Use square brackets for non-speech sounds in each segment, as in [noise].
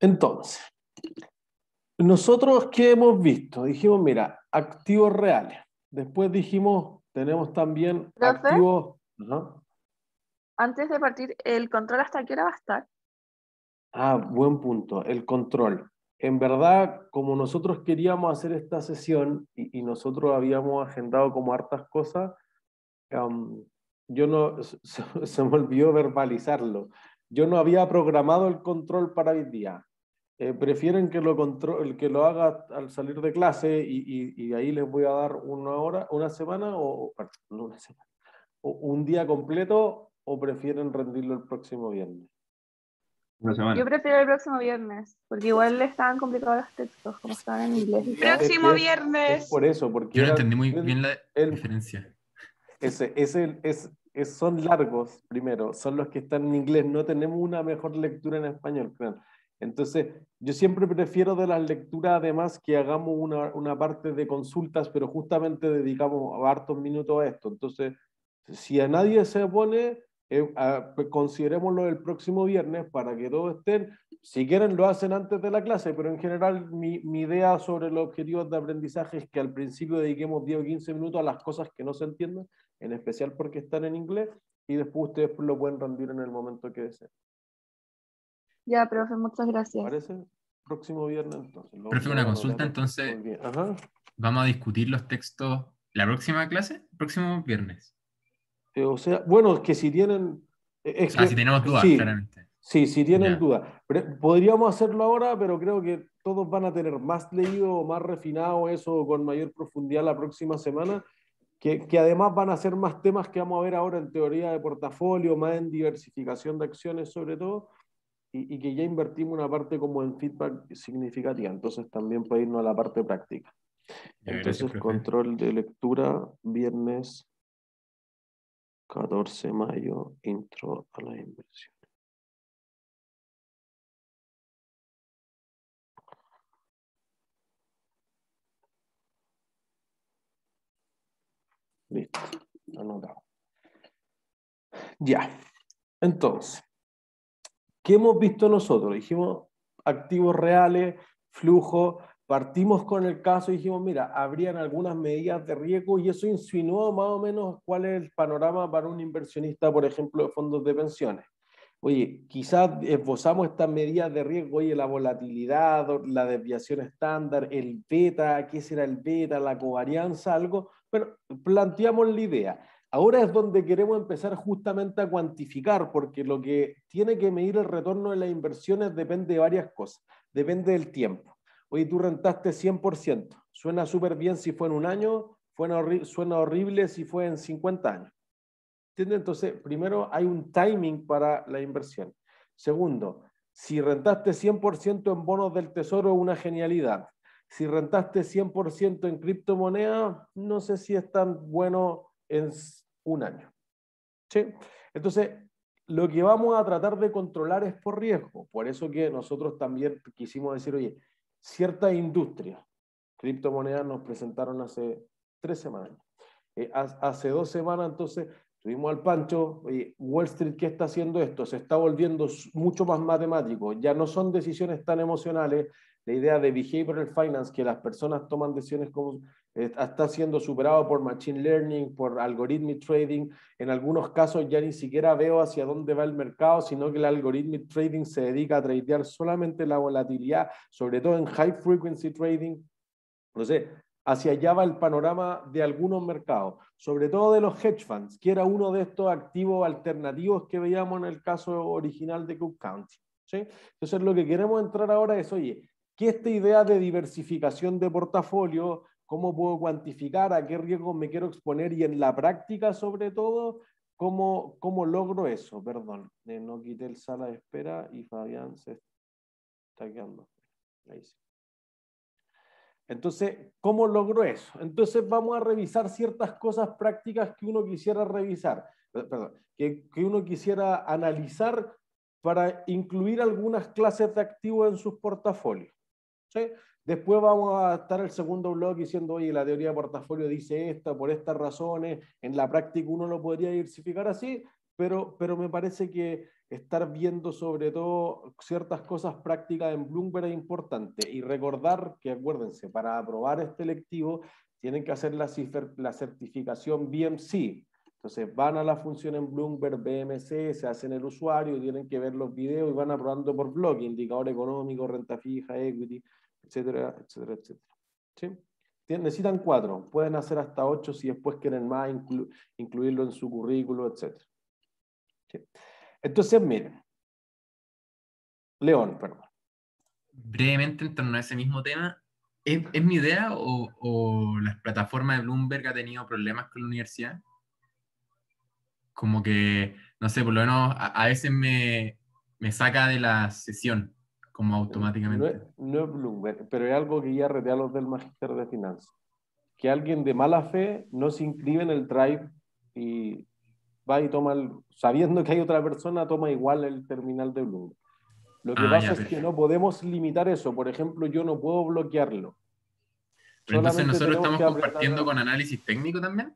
Entonces, nosotros qué hemos visto? Dijimos, mira, activos reales. Después dijimos, tenemos también activos... Antes de partir, ¿el control hasta qué hora va a estar? Ah, buen punto, el control. En verdad, como nosotros queríamos hacer esta sesión y, nosotros habíamos agendado como hartas cosas, yo no, [laughs] se, me olvidó verbalizarlo yo no había programado el control para hoy día. Eh, prefieren que lo, control, que lo haga al salir de clase y, ahí les voy a dar una hora, una semana o, una semana, o un día completo o prefieren rendirlo el próximo viernes? Yo prefiero el próximo viernes, porque igual le estaban complicados los textos, como estaban en inglés. próximo viernes. por eso, porque... Yo no entendí muy bien la diferencia. Ese, ese, es, son largos, primero, son los que están en inglés, no tenemos una mejor lectura en español, Entonces, yo siempre prefiero de las lecturas, además, que hagamos una, una, parte de consultas, pero justamente dedicamos hartos minutos a esto. Entonces, si a nadie se opone, eh, pues, considerémoslo el próximo viernes para que todos estén. Si quieren, lo hacen antes de la clase, pero en general, mi, mi idea sobre los objetivos de aprendizaje es que al principio dediquemos 10 o 15 minutos a las cosas que no se entienden en especial porque están en inglés, y después ustedes lo pueden rendir en el momento que deseen. Ya, profe, muchas gracias. ¿Parece? Próximo viernes entonces. Profe, una consulta entonces. Vamos a discutir los textos la próxima clase, próximo viernes. Eh, o sea, bueno, que si tienen... Eh, ah, si tenemos dudas, claramente. Sí, si tienen dudas. Podríamos hacerlo ahora, pero creo que todos van a tener más leído más refinado eso con mayor profundidad la próxima semana que, además van a ser más temas que vamos a ver ahora en teoría de portafolio, más en diversificación de acciones sobre todo, y, que ya invertimos una parte como en feedback significativa, entonces también puede irnos a la parte práctica. Entonces, control de lectura, viernes 14 de mayo, intro a la inversión. Listo, anotado. Ya, entonces, ¿qué hemos visto nosotros? Dijimos activos reales, flujo, partimos con el caso y dijimos, mira, habrían algunas medidas de riesgo y eso insinuó más o menos cuál es el panorama para un inversionista, por ejemplo, de fondos de pensiones. Oye, quizás esbozamos estas medidas de riesgo, oye, la volatilidad, la desviación estándar, el beta, qué será el beta, la covarianza, algo, bueno, planteamos la idea. Ahora es donde queremos empezar justamente a cuantificar, porque lo que tiene que medir el retorno de las inversiones depende de varias cosas. Depende del tiempo. Oye, tú rentaste 100%. Suena súper bien si fue en un año, suena horrible si fue en 50 años. ¿Entiendes? Entonces, primero hay un timing para la inversión. Segundo, si rentaste 100% en bonos del tesoro, una genialidad si rentaste 100% en criptomonedas, no sé si es tan bueno en un año. Entonces, lo que vamos a tratar de controlar es por riesgo. Por eso que nosotros también quisimos decir, oye, cierta industria. criptomonedas nos presentaron hace tres semanas. Eh, hace dos semanas, entonces, tuvimos al Pancho, oye, Wall Street, ¿qué está haciendo esto? Se está volviendo mucho más matemático. Ya no son decisiones tan emocionales, la idea de behavioral finance, que las personas toman decisiones como eh, está siendo superado por machine learning, por algorithmic trading. En algunos casos ya ni siquiera veo hacia dónde va el mercado, sino que el algorithmic trading se dedica a tradear solamente la volatilidad, sobre todo en high frequency trading. No sé, hacia allá va el panorama de algunos mercados, sobre todo de los hedge funds, que era uno de estos activos alternativos que veíamos en el caso original de Cook County. ¿sí? Entonces, lo que queremos entrar ahora es, oye, que esta idea de diversificación de portafolio, cómo puedo cuantificar, a qué riesgo me quiero exponer y en la práctica sobre todo, cómo, cómo logro eso. Perdón, eh, no quité el sala de espera y Fabián se está quedando. Entonces, ¿cómo logro eso? Entonces vamos a revisar ciertas cosas prácticas que uno quisiera revisar, perdón, que, que uno quisiera analizar para incluir algunas clases de activos en sus portafolios. Después vamos a estar el segundo blog diciendo, oye, la teoría de portafolio dice esta, por estas razones, en la práctica uno lo podría diversificar así, pero, pero me parece que estar viendo sobre todo ciertas cosas prácticas en Bloomberg es importante y recordar que, acuérdense, para aprobar este lectivo tienen que hacer la, la certificación BMC. Entonces van a la función en Bloomberg, BMC, se hacen el usuario, tienen que ver los videos y van aprobando por blog, indicador económico, renta fija, equity, etcétera, etcétera, etcétera. ¿Sí? Necesitan cuatro, pueden hacer hasta ocho si después quieren más, incluirlo en su currículo, etcétera. Entonces, miren, León, perdón. Brevemente en torno a ese mismo tema, ¿es, mi idea o, o las plataformas de Bloomberg ha tenido problemas con la universidad? Como que, no sé, por lo menos a, a veces me, me saca de la sesión como automáticamente. No es, Bloomberg, pero es algo que ya a los del Magister de Finanzas. Que alguien de mala fe no se inscribe en el Drive y va y toma, el, sabiendo que hay otra persona, toma igual el terminal de Bloomberg. Lo que ah, pasa es que no podemos limitar eso. Por ejemplo, yo no puedo bloquearlo. Pero entonces nosotros estamos compartiendo con análisis técnico también.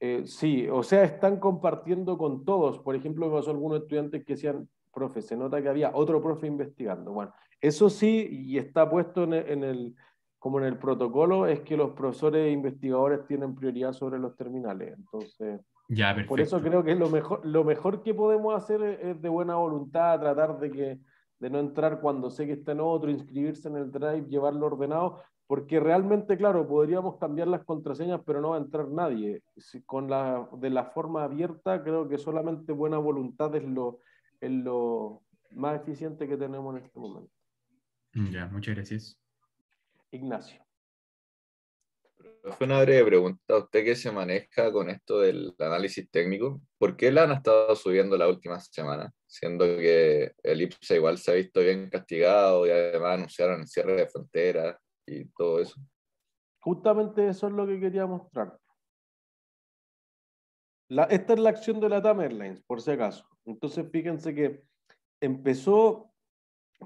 Eh, sí, o sea, están compartiendo con todos. Por ejemplo, me pasó algunos estudiantes que sean profe, se nota que había otro profe investigando. Bueno, eso sí, y está puesto en el, como en el protocolo, es que los profesores e investigadores tienen prioridad sobre los terminales. Entonces, ya, por eso creo que lo mejor, lo mejor que podemos hacer es, de buena voluntad, tratar de que de no entrar cuando sé que está en otro, inscribirse en el drive, llevarlo ordenado, porque realmente, claro, podríamos cambiar las contraseñas, pero no va a entrar nadie. con la, de la forma abierta, creo que solamente buena voluntad es lo, es lo más eficiente que tenemos en este momento. Ya, muchas gracias. Ignacio. Fue una breve pregunta. Usted qué se maneja con esto del análisis técnico, ¿por qué la han estado subiendo la última semana? Siendo que el IPSA igual se ha visto bien castigado y además anunciaron el cierre de fronteras y todo eso. Justamente eso es lo que quería mostrar esta es la acción de la TAM por si acaso. Entonces, fíjense que empezó,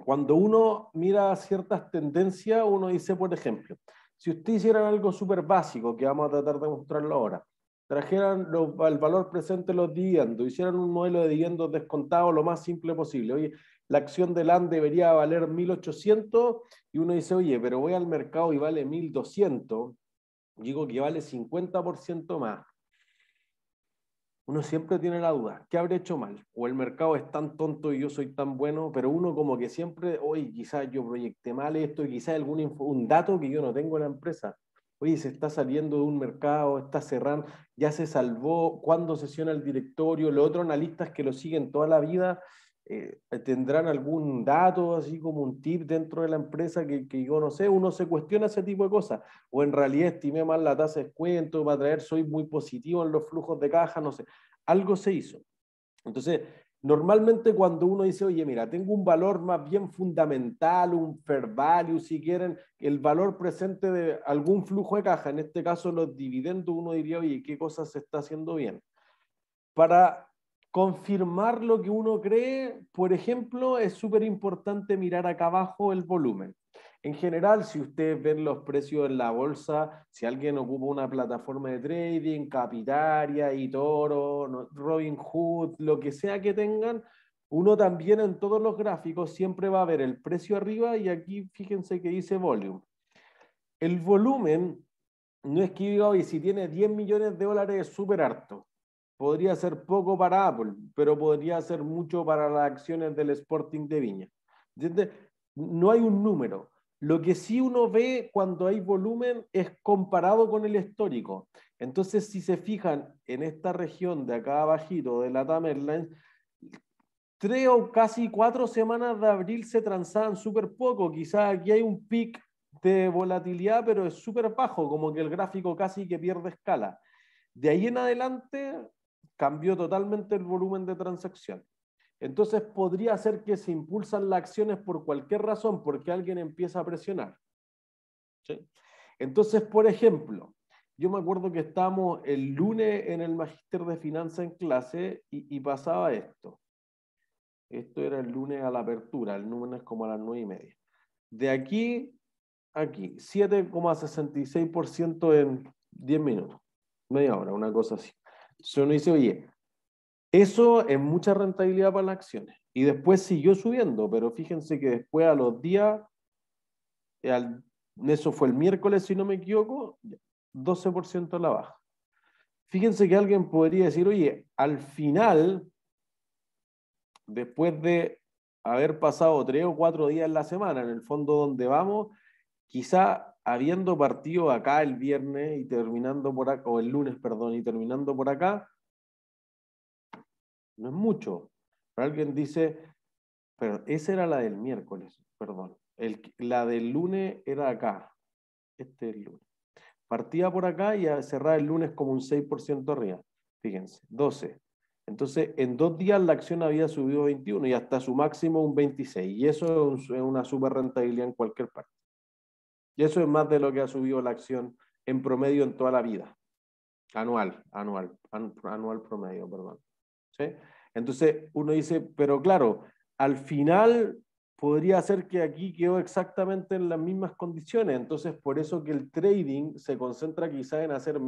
cuando uno mira ciertas tendencias, uno dice, por ejemplo, si usted hiciera algo súper básico, que vamos a tratar de mostrarlo ahora, trajeran el valor presente de los dividendos, hicieran un modelo de dividendos descontado lo más simple posible. Oye, la acción de LAN debería valer 1.800 y uno dice, oye, pero voy al mercado y vale 1.200, digo que vale 50% más uno siempre tiene la duda, ¿qué habré hecho mal? O el mercado es tan tonto y yo soy tan bueno, pero uno como que siempre, hoy quizás yo proyecté mal esto y quizás algún un dato que yo no tengo en la empresa. Oye, se está saliendo de un mercado, está cerrando, ya se salvó, cuándo sesiona el directorio, los otros analistas que lo siguen toda la vida eh, eh, ¿tendrán algún dato, así como un tip dentro de la empresa que, que, yo no sé? Uno se cuestiona ese tipo de cosas. O en realidad estimé mal la tasa de descuento para traer, soy muy positivo en los flujos de caja, no sé. Algo se hizo. Entonces, normalmente cuando uno dice, oye, mira, tengo un valor más bien fundamental, un fair value, si quieren, el valor presente de algún flujo de caja, en este caso los dividendos, uno diría, oye, ¿qué cosas se está haciendo bien? Para confirmar lo que uno cree, por ejemplo, es súper importante mirar acá abajo el volumen. En general, si ustedes ven los precios en la bolsa, si alguien ocupa una plataforma de trading, Capitaria, Toro, Robin Hood, lo que sea que tengan, uno también en todos los gráficos siempre va a ver el precio arriba y aquí fíjense que dice volumen. El volumen no es que diga, hoy si tiene 10 millones de dólares es súper harto podría ser poco para Apple, pero podría ser mucho para las acciones del Sporting de Viña. No hay un número. Lo que sí uno ve cuando hay volumen es comparado con el histórico. Entonces, si se fijan en esta región de acá abajito de la Tamerlane, tres o casi cuatro semanas de abril se transaban súper poco. Quizás aquí hay un pic de volatilidad, pero es súper bajo, como que el gráfico casi que pierde escala. De ahí en adelante cambió totalmente el volumen de transacción. Entonces podría ser que se impulsan las acciones por cualquier razón, porque alguien empieza a presionar. Entonces, por ejemplo, yo me acuerdo que estábamos el lunes en el Magister de Finanzas en clase y, pasaba esto. Esto era el lunes a la apertura, el lunes como a las nueve y media. De aquí aquí, 7,66% en 10 minutos, media hora, una cosa así. Si uno dice, oye, eso es mucha rentabilidad para las acciones. Y después siguió subiendo, pero fíjense que después a los días, eso fue el miércoles, si no me equivoco, 12% a la baja. Fíjense que alguien podría decir, oye, al final, después de haber pasado tres o cuatro días en la semana, en el fondo donde vamos, quizá habiendo partido acá el viernes y terminando por acá, o el lunes, perdón, y terminando por acá, no es mucho. Pero alguien dice, pero esa era la del miércoles, perdón. la del lunes era acá, este lunes. Partía por acá y cerraba cerrar el lunes como un 6% arriba. Fíjense, 12. Entonces, en dos días la acción había subido 21 y hasta su máximo un 26. Y eso es una super rentabilidad en cualquier parte. Y eso es más de lo que ha subido la acción en promedio en toda la vida. Anual, anual, anual promedio, perdón. ¿Sí? Entonces uno dice, pero claro, al final podría ser que aquí quedó exactamente en las mismas condiciones. Entonces por eso que el trading se concentra quizá en hacer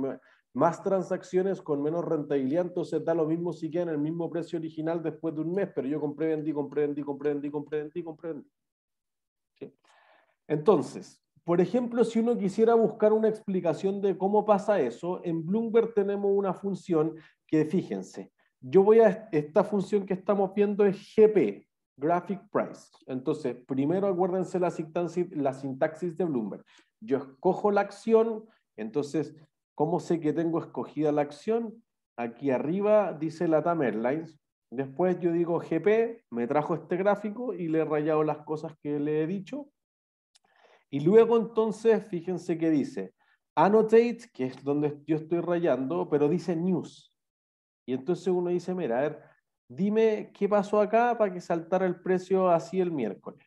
más transacciones con menos rentabilidad, entonces da lo mismo si queda en el mismo precio original después de un mes, pero yo compré, vendí, compré, vendí, compré, vendí, compré, vendí, compré, Entonces, por ejemplo, si uno quisiera buscar una explicación de cómo pasa eso, en Bloomberg tenemos una función que, fíjense, yo voy a esta función que estamos viendo es GP, Graphic Price. Entonces, primero acuérdense la sintaxis, de Bloomberg. Yo escojo la acción, entonces, ¿cómo sé que tengo escogida la acción? Aquí arriba dice la TAM Airlines. Después yo digo GP, me trajo este gráfico y le he rayado las cosas que le he dicho. Y luego entonces, fíjense que dice annotate, que es donde yo estoy rayando, pero dice news. Y entonces uno dice, mira, ver, dime qué pasó acá para que saltara el precio así el miércoles.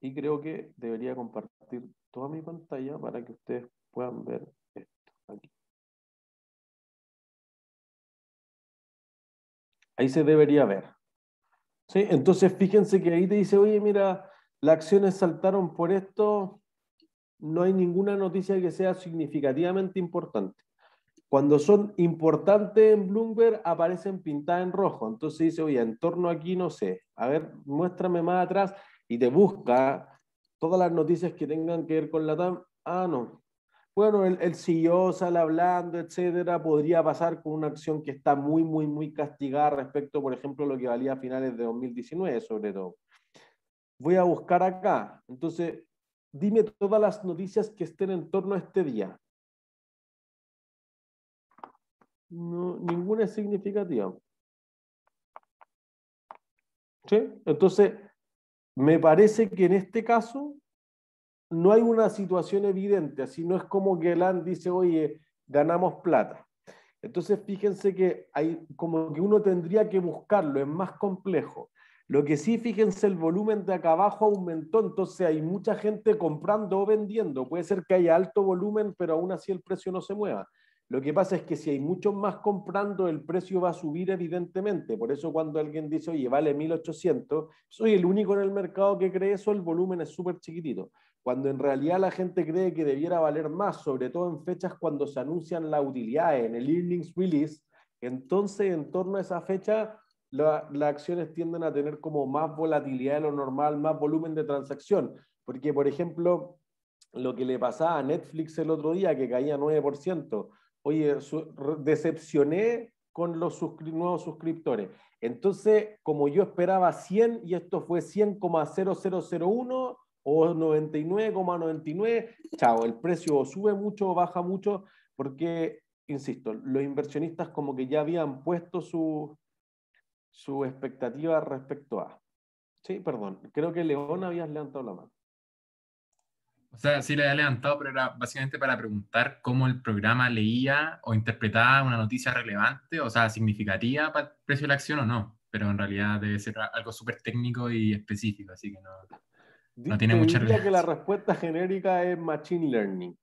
Y creo que debería compartir toda mi pantalla para que ustedes puedan ver esto aquí. Ahí se debería ver. Entonces fíjense que ahí te dice, oye, mira, las acciones saltaron por esto. No hay ninguna noticia que sea significativamente importante. Cuando son importantes en Bloomberg, aparecen pintadas en rojo. Entonces dice, oye, en torno aquí no sé. A ver, muéstrame más atrás y te busca todas las noticias que tengan que ver con la TAM. Ah, no. Bueno, el, el CEO sale hablando, etcétera, podría pasar con una acción que está muy, muy, muy castigada respecto, por ejemplo, a lo que valía a finales de 2019, sobre todo voy a buscar acá. Entonces, dime todas las noticias que estén en torno a este día. No, ninguna es significativa. ¿Sí? Entonces, me parece que en este caso no hay una situación evidente, así no es como que el AND dice, oye, ganamos plata. Entonces, fíjense que hay como que uno tendría que buscarlo, es más complejo. Lo que sí, fíjense, el volumen de acá abajo aumentó, entonces hay mucha gente comprando o vendiendo. Puede ser que haya alto volumen, pero aún así el precio no se mueva. Lo que pasa es que si hay muchos más comprando, el precio va a subir evidentemente. Por eso cuando alguien dice, oye, vale 1.800, soy el único en el mercado que cree eso, el volumen es súper chiquitito. Cuando en realidad la gente cree que debiera valer más, sobre todo en fechas cuando se anuncian la utilidad, en el earnings release, entonces en torno a esa fecha las acciones tienden a tener como más volatilidad de lo normal, más volumen de transacción. Porque, por ejemplo, lo que le pasaba a Netflix el otro día, que caía 9%, oye, decepcioné con los nuevos suscriptores. Entonces, como yo esperaba 100 y esto fue 100,0001 o 99,99, chao, el precio sube mucho o baja mucho, porque, insisto, los inversionistas como que ya habían puesto su, su expectativa respecto a. Sí, perdón, creo que León habías levantado la mano. O sea, sí le había levantado, pero era básicamente para preguntar cómo el programa leía o interpretaba una noticia relevante, o sea, significativa para el precio de la acción o no. Pero en realidad debe ser algo súper técnico y específico, así que no, no tiene mucha relevancia. que la respuesta genérica es Machine Learning.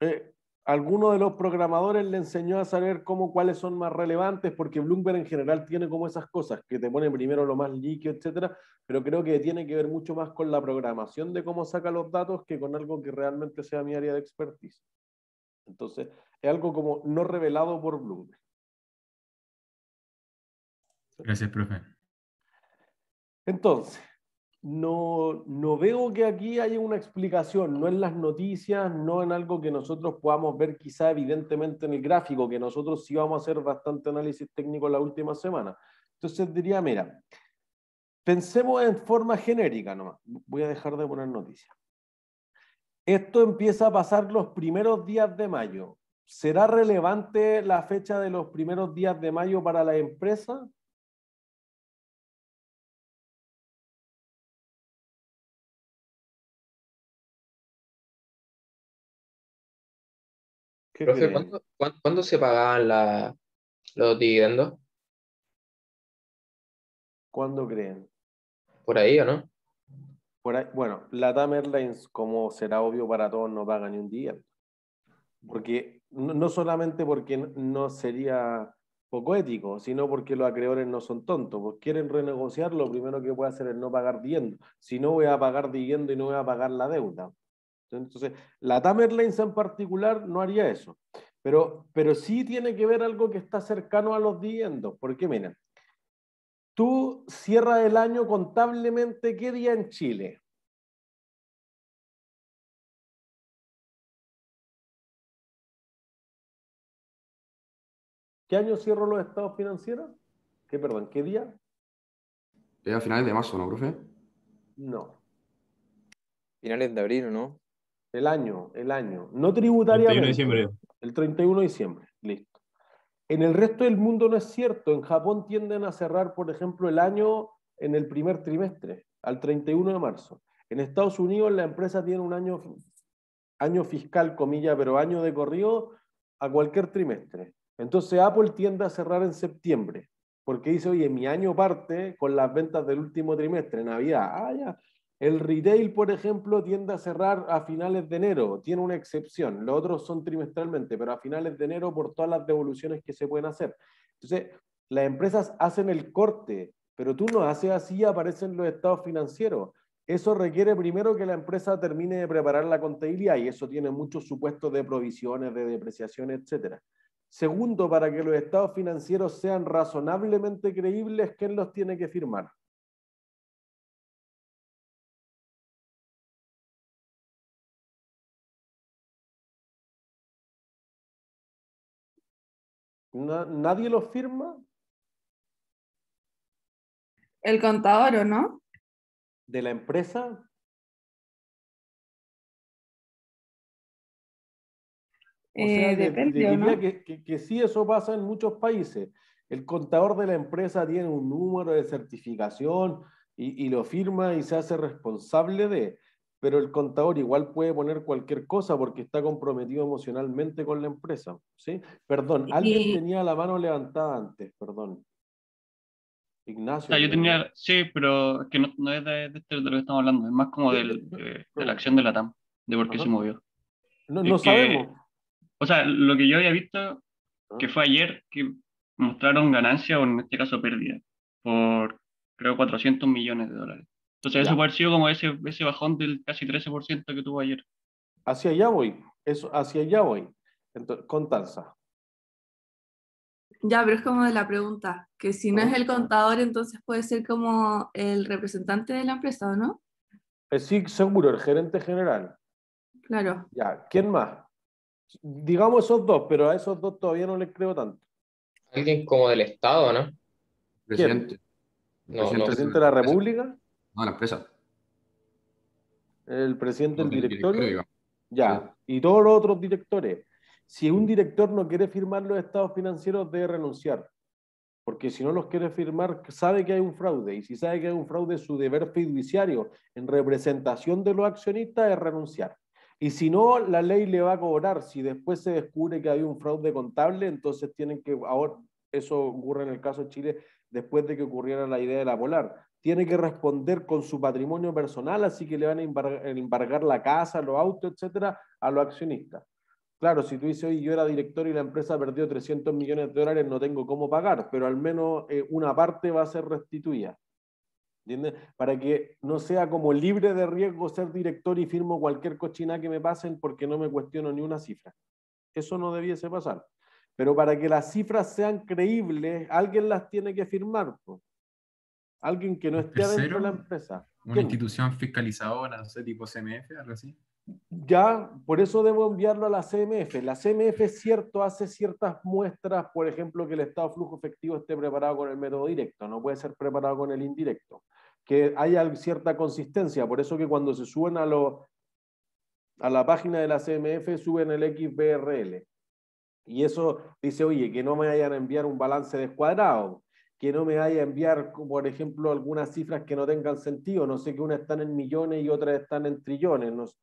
Eh, alguno de los programadores le enseñó a saber cómo, cuáles son más relevantes, porque Bloomberg en general tiene como esas cosas, que te ponen primero lo más líquido, etcétera, pero creo que tiene que ver mucho más con la programación de cómo saca los datos que con algo que realmente sea mi área de expertise. Entonces, es algo como no revelado por Bloomberg. Gracias, profe. Entonces, no, no veo que aquí haya una explicación, no en las noticias, no en algo que nosotros podamos ver quizá evidentemente en el gráfico, que nosotros sí vamos a hacer bastante análisis técnico la última semana. Entonces diría, mira, pensemos en forma genérica nomás, voy a dejar de poner noticias. Esto empieza a pasar los primeros días de mayo. ¿Será relevante la fecha de los primeros días de mayo para la empresa? cuándo, se pagaban la, los dividendos? ¿Cuándo creen? ¿Por ahí o no? Por ahí, bueno, la TAM Airlines, como será obvio para todos, no paga ni un día. Porque no, solamente porque no sería poco ético, sino porque los acreedores no son tontos, pues quieren renegociar, lo primero que puede hacer es no pagar dividendo. Si no voy a pagar dividendo y no voy a pagar la deuda. Entonces, la Tamerlane en particular no haría eso, pero, pero sí tiene que ver algo que está cercano a los dividendos, porque mira, tú cierras el año contablemente, ¿qué día en Chile? ¿Qué año cierro los estados financieros? ¿Qué, perdón, qué día? Es a finales de marzo, ¿no, profe? No. Finales de abril, ¿no? El año, el año. No tributaria. El 31 de diciembre. El 31 de diciembre, listo. En el resto del mundo no es cierto. En Japón tienden a cerrar, por ejemplo, el año en el primer trimestre, al 31 de marzo. En Estados Unidos la empresa tiene un año, año fiscal, comilla, pero año de corrido a cualquier trimestre. Entonces Apple tiende a cerrar en septiembre, porque dice, oye, mi año parte con las ventas del último trimestre, Navidad. Ah, ya. El retail, por ejemplo, tiende a cerrar a finales de enero, tiene una excepción. Los otros son trimestralmente, pero a finales de enero por todas las devoluciones que se pueden hacer. Entonces, las empresas hacen el corte, pero tú no haces así, aparecen los estados financieros. Eso requiere primero que la empresa termine de preparar la contabilidad y eso tiene muchos supuestos de provisiones, de depreciación, etc. Segundo, para que los estados financieros sean razonablemente creíbles, ¿quién los tiene que firmar? ¿Nadie lo firma? El contador, ¿o no? ¿De la empresa? O eh, depende, que, sí, eso pasa en muchos países. El contador de la empresa tiene un número de certificación y lo firma y se hace responsable de pero el contador igual puede poner cualquier cosa porque está comprometido emocionalmente con la empresa, ¿sí? Perdón, alguien tenía la mano levantada antes, perdón. Ignacio. Ah, yo tenía, sí, pero es que no, es de, de, lo que estamos hablando, es más como de, la acción de la TAM, de por qué se movió. No, sabemos. O sea, lo que yo había visto, que ah. fue ayer, que mostraron ganancia, o en este caso pérdida, por creo 400 millones de dólares. Entonces, eso puede como ese, ese bajón del casi 13% que tuvo ayer. Hacia allá voy, eso, hacia allá voy, Entonces, con Ya, pero es como de la pregunta, que si no es el contador, entonces puede ser como el representante de la empresa, ¿o no? Sí, seguro, el gerente general. Claro. Ya, ¿quién más? Digamos esos dos, pero a esos dos todavía no les creo tanto. Alguien como del Estado, ¿no? Presidente. presidente de la República? No, la empresa. El presidente del Director, ya, y todos los otros directores. Si un director no quiere firmar los estados financieros, debe renunciar. Porque si no los quiere firmar, sabe que hay un fraude. Y si sabe que hay un fraude, su deber fiduciario en representación de los accionistas es renunciar. Y si no, la ley le va a cobrar. Si después se descubre que hay un fraude contable, entonces tienen que, ahora, eso ocurre en el caso de Chile después de que ocurriera la idea de la polar tiene que responder con su patrimonio personal, así que le van a embargar, la casa, los autos, etcétera, a los accionistas. Claro, si tú dices, oye, yo era director y la empresa perdió 300 millones de dólares, no tengo cómo pagar, pero al menos eh, una parte va a ser restituida. ¿Entiendes? Para que no sea como libre de riesgo ser director y firmo cualquier cochina que me pasen porque no me cuestiono ni una cifra. Eso no debiese pasar. Pero para que las cifras sean creíbles, alguien las tiene que firmar. Pues. Alguien que no esté adentro de la empresa. Una institución fiscalizadora, no tipo CMF, algo así. Ya, por eso debo enviarlo a la CMF. La CMF cierto, hace ciertas muestras, por ejemplo, que el estado flujo efectivo esté preparado con el método directo, no puede ser preparado con el indirecto. Que haya cierta consistencia, por eso que cuando se suben a, lo, a la página de la CMF, suben el XBRL. Y eso dice, oye, que no me vayan a enviar un balance descuadrado, que no me vaya a enviar, por ejemplo, algunas cifras que no tengan sentido. No sé que unas están en millones y otras están en trillones. Nos,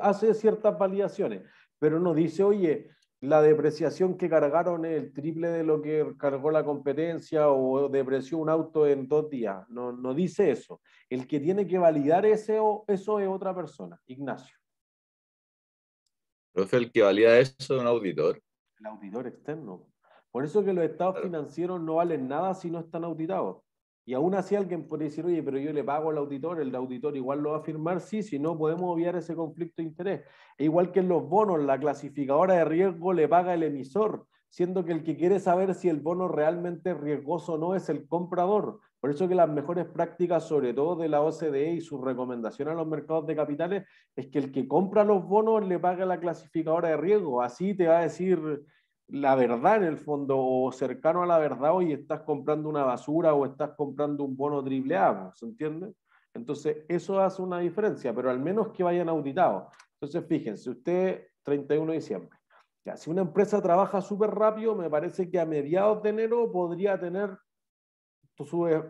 hace ciertas validaciones, pero no dice, oye, la depreciación que cargaron es el triple de lo que cargó la competencia o depreció un auto en dos días. No, no dice eso. El que tiene que validar eso es otra persona, Ignacio. entonces el que valida eso es un auditor. El auditor externo. Por eso que los estados financieros no valen nada si no están auditados. Y aún así alguien puede decir, oye, pero yo le pago al auditor, el auditor igual lo va a firmar, sí, si no podemos obviar ese conflicto de interés. E igual que en los bonos, la clasificadora de riesgo le paga el emisor, siendo que el que quiere saber si el bono realmente es riesgoso o no es el comprador. Por eso que las mejores prácticas, sobre todo de la OCDE y su recomendación a los mercados de capitales, es que el que compra los bonos le paga la clasificadora de riesgo. Así te va a decir la verdad en el fondo o cercano a la verdad hoy estás comprando una basura o estás comprando un bono triple A, pues, ¿se entiende? Entonces, eso hace una diferencia, pero al menos que vayan auditados. Entonces, fíjense, usted 31 de diciembre. si una empresa trabaja súper rápido, me parece que a mediados de enero podría tener, eh,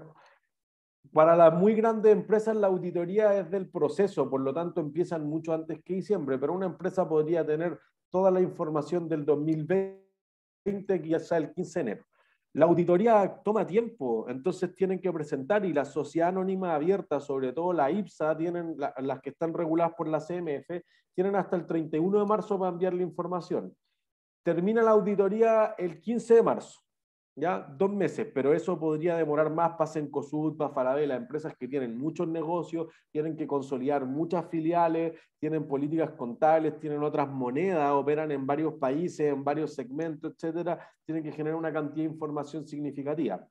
para las muy grandes empresas la auditoría es del proceso, por lo tanto empiezan mucho antes que diciembre, pero una empresa podría tener toda la información del 2020 20, sea el 15 de enero. La auditoría toma tiempo, entonces tienen que presentar y la sociedad anónima abierta, sobre todo la IPSA, tienen las que están reguladas por la CMF, tienen hasta el 31 de marzo para enviar la información. Termina la auditoría el 15 de marzo. ¿ya? Dos meses, pero eso podría demorar más para Sencosud, para Farabela, empresas que tienen muchos negocios, tienen que consolidar muchas filiales, tienen políticas contables, tienen otras monedas, operan en varios países, en varios segmentos, etcétera, tienen que generar una cantidad de información significativa.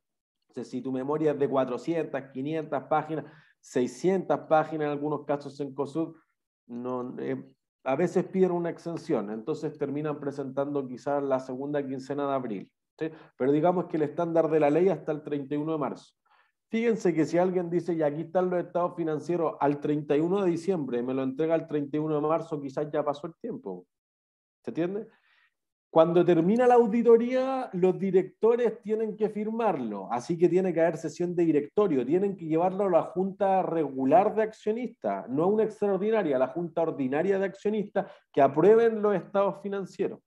si tu memoria es de 400, 500 páginas, 600 páginas en algunos casos en COSUD, eh, a veces piden una exención, entonces terminan presentando quizás la segunda quincena de abril. Pero digamos que el estándar de la ley hasta el 31 de marzo. Fíjense que si alguien dice, y aquí están los estados financieros al 31 de diciembre, me lo entrega el 31 de marzo, quizás ya pasó el tiempo. ¿Se entiende? Cuando termina la auditoría, los directores tienen que firmarlo, así que tiene que haber sesión de directorio, tienen que llevarlo a la junta regular de accionistas, no a una extraordinaria, a la junta ordinaria de accionistas, que aprueben los estados financieros.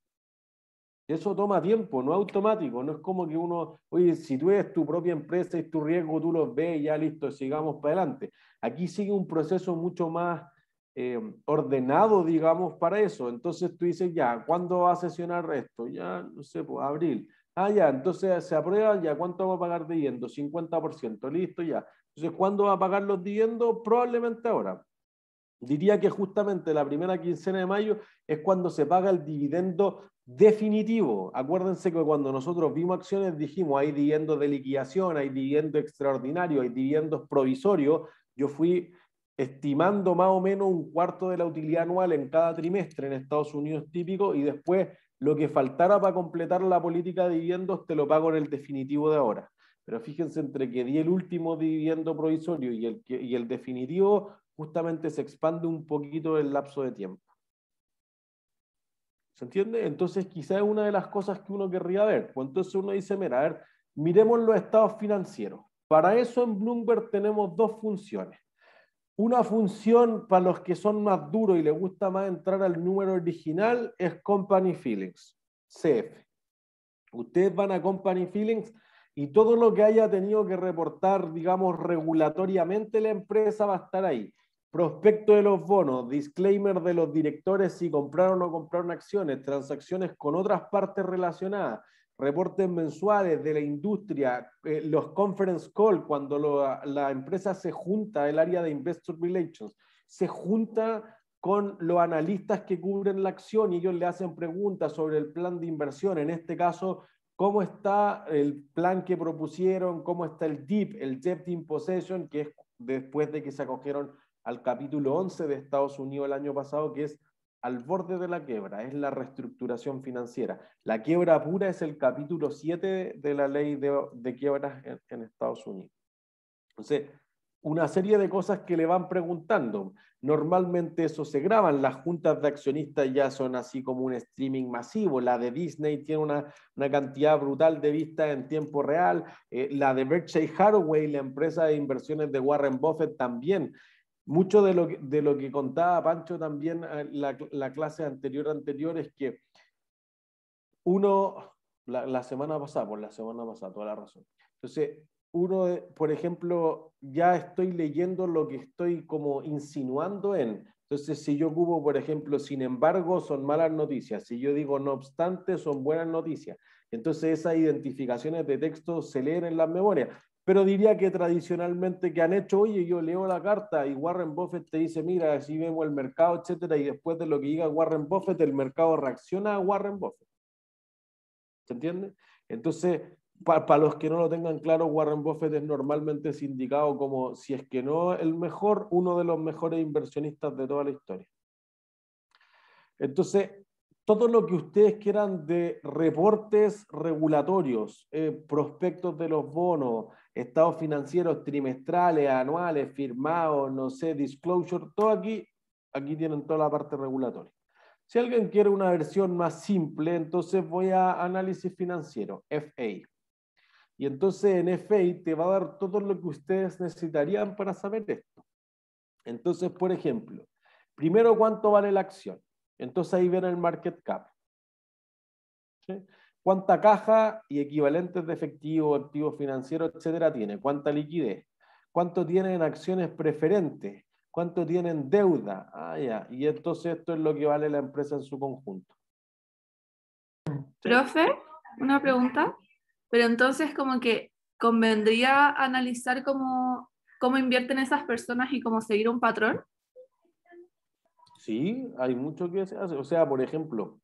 Eso toma tiempo, no es automático, no es como que uno, oye, si tú eres tu propia empresa y tu riesgo tú los ves, ya listo, sigamos para adelante. Aquí sigue un proceso mucho más eh, ordenado, digamos, para eso. Entonces tú dices, ya, ¿cuándo va a sesionar esto? Ya, no sé, pues abril. Ah, ya, entonces se aprueba, ya, ¿cuánto va a pagar dividendo? 50%, listo, ya. Entonces, ¿cuándo va a pagar los dividendos? Probablemente ahora. Diría que justamente la primera quincena de mayo es cuando se paga el dividendo definitivo. Acuérdense que cuando nosotros vimos acciones dijimos, hay dividendos de liquidación, hay dividendos extraordinarios, hay dividendos provisorios. Yo fui estimando más o menos un cuarto de la utilidad anual en cada trimestre en Estados Unidos típico y después lo que faltara para completar la política de dividendos te lo pago en el definitivo de ahora. Pero fíjense, entre que di el último dividendo provisorio y el, y el definitivo, justamente se expande un poquito el lapso de tiempo. ¿Se entiende? Entonces, quizá es una de las cosas que uno querría ver. Pues entonces uno dice, mira, a miremos los estados financieros. Para eso en Bloomberg tenemos dos funciones. Una función para los que son más duros y les gusta más entrar al número original es Company Feelings, CF. Ustedes van a Company Feelings y todo lo que haya tenido que reportar, digamos, regulatoriamente la empresa va a estar ahí. Prospecto de los bonos, disclaimer de los directores si compraron o no compraron acciones, transacciones con otras partes relacionadas, reportes mensuales de la industria, eh, los conference call cuando la empresa se junta, el área de investor relations, se junta con los analistas que cubren la acción y ellos le hacen preguntas sobre el plan de inversión, en este caso cómo está el plan que propusieron, cómo está el DIP, el Debt in Possession, que es después de que se acogieron al capítulo 11 de Estados Unidos el año pasado, que es al borde de la quiebra, es la reestructuración financiera. La quiebra pura es el capítulo 7 de la ley de, quiebras en, Estados Unidos. Entonces, una serie de cosas que le van preguntando. Normalmente eso se graban, las juntas de accionistas ya son así como un streaming masivo, la de Disney tiene una, cantidad brutal de vistas en tiempo real, eh, la de Berkshire Hathaway, la empresa de inversiones de Warren Buffett también mucho de lo que, contaba Pancho también eh, la, la clase anterior anterior es que uno, la, semana pasada, por la semana pasada, toda la razón. Entonces, uno, eh, por ejemplo, ya estoy leyendo lo que estoy como insinuando en. Entonces, si yo cubo por ejemplo, sin embargo, son malas noticias. Si yo digo no obstante, son buenas noticias. Entonces, esas identificaciones de texto se leen en la memoria pero diría que tradicionalmente que han hecho, oye, yo leo la carta y Warren Buffett te dice, mira, así vemos el mercado, etcétera, y después de lo que diga Warren Buffett, el mercado reacciona a Warren Buffett. ¿Se entiende? Entonces, para los que no lo tengan claro, Warren Buffett es normalmente sindicado como, si es que no el mejor, uno de los mejores inversionistas de toda la historia. Entonces, todo lo que ustedes quieran de reportes regulatorios, eh, prospectos de los bonos, estados financieros trimestrales, anuales, firmados, no sé, disclosure, todo aquí, aquí tienen toda la parte regulatoria. Si alguien quiere una versión más simple, entonces voy a análisis financiero, FA. Y entonces en FA te va a dar todo lo que ustedes necesitarían para saber esto. Entonces, por ejemplo, primero cuánto vale la acción. Entonces ahí ven el market cap. ¿Sí? cuánta caja y equivalentes de efectivo, activos financieros, etcétera, tiene, cuánta liquidez, cuánto tienen acciones preferentes, cuánto tienen deuda. Ah, ya. Y entonces esto es lo que vale la empresa en su conjunto. Profe, una pregunta. Pero entonces como que convendría analizar cómo, cómo invierten esas personas y cómo seguir un patrón. Sí, hay mucho que se hace. O sea, por ejemplo,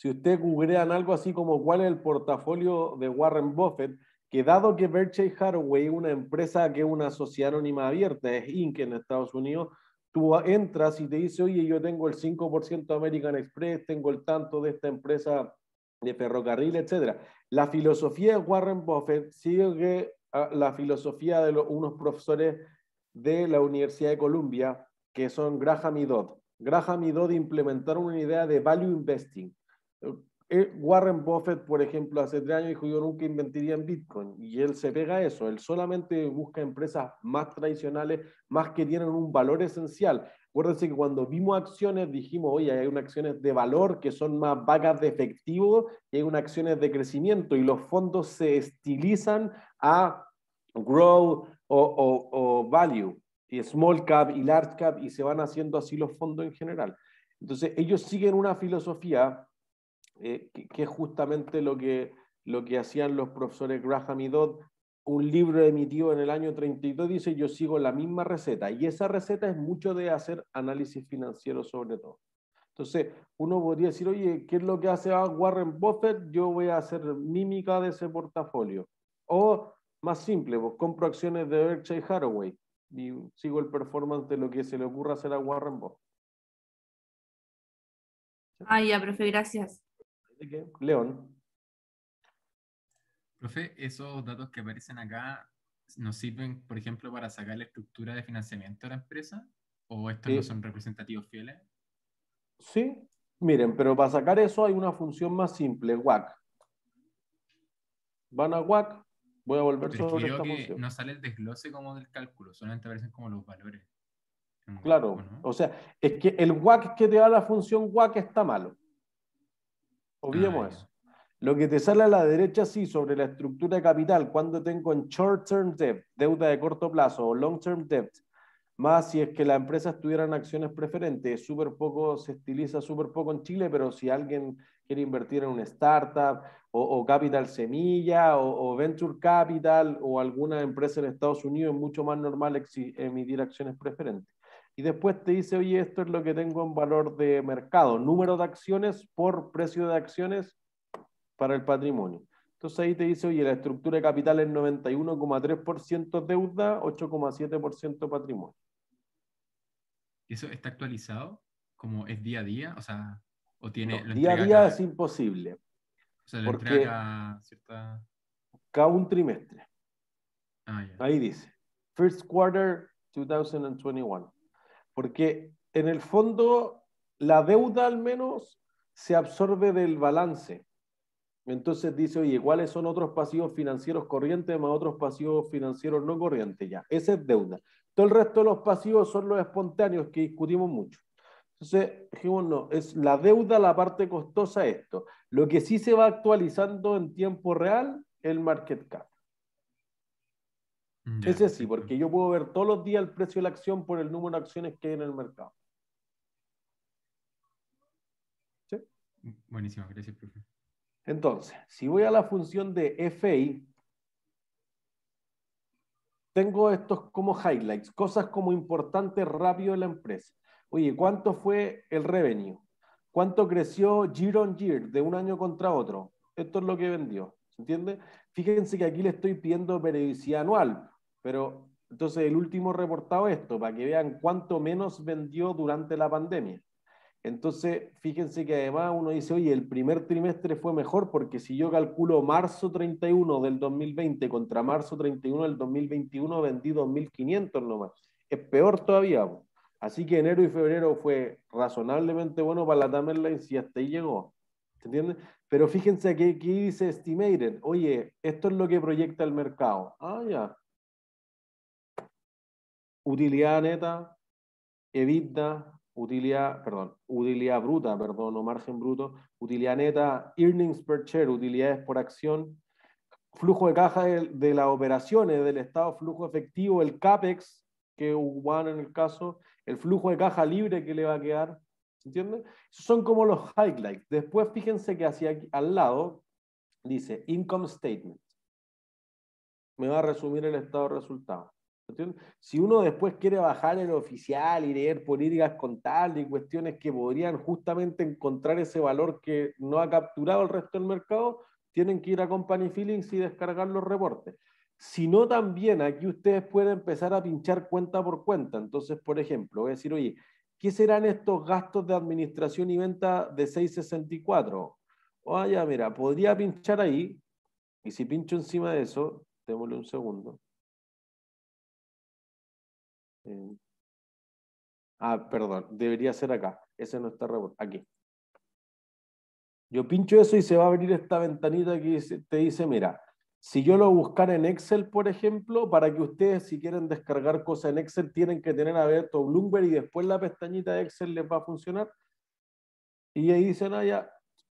si ustedes googlean algo así como cuál es el portafolio de Warren Buffett, que dado que Berkshire Hathaway es una empresa que es una sociedad anónima abierta, es Inc. en Estados Unidos, tú entras y te dice, oye, yo tengo el 5% de American Express, tengo el tanto de esta empresa de ferrocarril, etc. La filosofía de Warren Buffett sigue ah, la filosofía de unos profesores de la Universidad de Columbia, que son Graham y Dodd. Graham y Dodd implementaron una idea de value investing. Eh, eh, Warren Buffett, por ejemplo, hace tres años dijo yo nunca invertiría en Bitcoin y él se pega a eso, él solamente busca empresas más tradicionales, más que tienen un valor esencial. Acuérdense que cuando vimos acciones dijimos, oye, hay unas acciones de valor que son más vagas de efectivo y hay unas acciones de crecimiento y los fondos se estilizan a grow o, o value, y small cap y large cap y se van haciendo así los fondos en general. Entonces ellos siguen una filosofía eh, que, es justamente lo que, lo que hacían los profesores Graham y Dodd. Un libro emitido en el año 32 dice, yo sigo la misma receta, y esa receta es mucho de hacer análisis financiero sobre todo. Entonces, uno podría decir, oye, ¿qué es lo que hace Warren Buffett? Yo voy a hacer mímica de ese portafolio. O, más simple, vos pues, compro acciones de Berkshire Hathaway y sigo el performance de lo que se le ocurra hacer a Warren Buffett. Ay, ah, ya, profe, gracias. León. Profe, esos datos que aparecen acá nos sirven, por ejemplo, para sacar la estructura de financiamiento de la empresa o estos no son representativos fieles. Sí, miren, pero para sacar eso hay una función más simple, WAC. Van a WAC, voy a volver sobre esta que función. No sale el desglose como del cálculo, solamente aparecen como los valores. Claro, o sea, es que el WAC que te da la función WAC está malo. Obviamos eso. Lo que te sale a la derecha, sí, sobre la estructura de capital, cuando tengo en short-term debt, deuda de corto plazo, o long-term debt, más si es que las empresas tuvieran acciones preferentes, súper poco, se estiliza súper poco en Chile, pero si alguien quiere invertir en una startup o, Capital Semilla o, o, Venture Capital o alguna empresa en Estados Unidos, es mucho más normal emitir acciones preferentes y después te dice, oye, esto es lo que tengo en valor de mercado, número de acciones por precio de acciones para el patrimonio. Entonces ahí te dice, oye, la estructura de capital es 91,3% deuda, 8,7% patrimonio. ¿Eso está actualizado? ¿Como es día a día? O sea, ¿o tiene... día a día es imposible. O sea, lo porque cada, cierta... cada un trimestre. Ah, Ahí dice, first quarter 2021. Porque en el fondo, la deuda al menos se absorbe del balance. Entonces dice, oye, ¿cuáles son otros pasivos financieros corrientes más otros pasivos financieros no corrientes? Ya, esa es deuda. Todo el resto de los pasivos son los espontáneos que discutimos mucho. Entonces, dijimos, no, es la deuda la parte costosa esto. Lo que sí se va actualizando en tiempo real, el market cap. Mm. Ese sí, porque yo puedo ver todos los días el precio de la acción por el número de acciones que hay en el mercado. ¿Sí? Mm, buenísimo, gracias, profe. Entonces, si voy a la función de FI, tengo estos como highlights, cosas como importantes rápido de la empresa. Oye, ¿cuánto fue el revenue? ¿Cuánto creció year on year de un año contra otro? Esto es lo que vendió. ¿Entiende? Fíjense que aquí le estoy pidiendo periodicidad anual, pero entonces el último reportado esto, para que vean cuánto menos vendió durante la pandemia. Entonces, fíjense que además uno dice, oye, el primer trimestre fue mejor porque si yo calculo marzo 31 del 2020 contra marzo 31 del 2021, vendí 2.500 nomás. Es peor todavía. Así que enero y febrero fue razonablemente bueno para la Tamerlane si hasta ahí llegó entiende? Pero fíjense que aquí dice estimated. Oye, esto es lo que proyecta el mercado. Ah, ya. Utilidad neta, EBITDA, utilidad, perdón, utilidad bruta, perdón, o margen bruto, utilidad neta, earnings per share, utilidades por acción, flujo de caja de, las operaciones del Estado, flujo efectivo, el CAPEX, que van en el caso, el flujo de caja libre que le va a quedar, ¿Entienden? Son como los highlights. Después fíjense que hacia aquí, al lado dice Income Statement. Me va a resumir el estado de resultados. Si uno después quiere bajar el oficial y leer políticas contables y cuestiones que podrían justamente encontrar ese valor que no ha capturado el resto del mercado, tienen que ir a Company Feelings y descargar los reportes sino también aquí ustedes pueden empezar a pinchar cuenta por cuenta. Entonces, por ejemplo, voy a decir, oye, ¿qué serán estos gastos de administración y venta de 664? O oh, mira, podría pinchar ahí, y si pincho encima de eso, démosle un segundo. Eh, ah, perdón, debería ser acá. Ese no está aquí. Yo pincho eso y se va a abrir esta ventanita que te dice, mira, si yo lo buscar en Excel, por ejemplo, para que ustedes si quieren descargar cosas en Excel tienen que tener abierto Bloomberg y después la pestañita de Excel les va a funcionar. Y ahí dicen, ah, ya,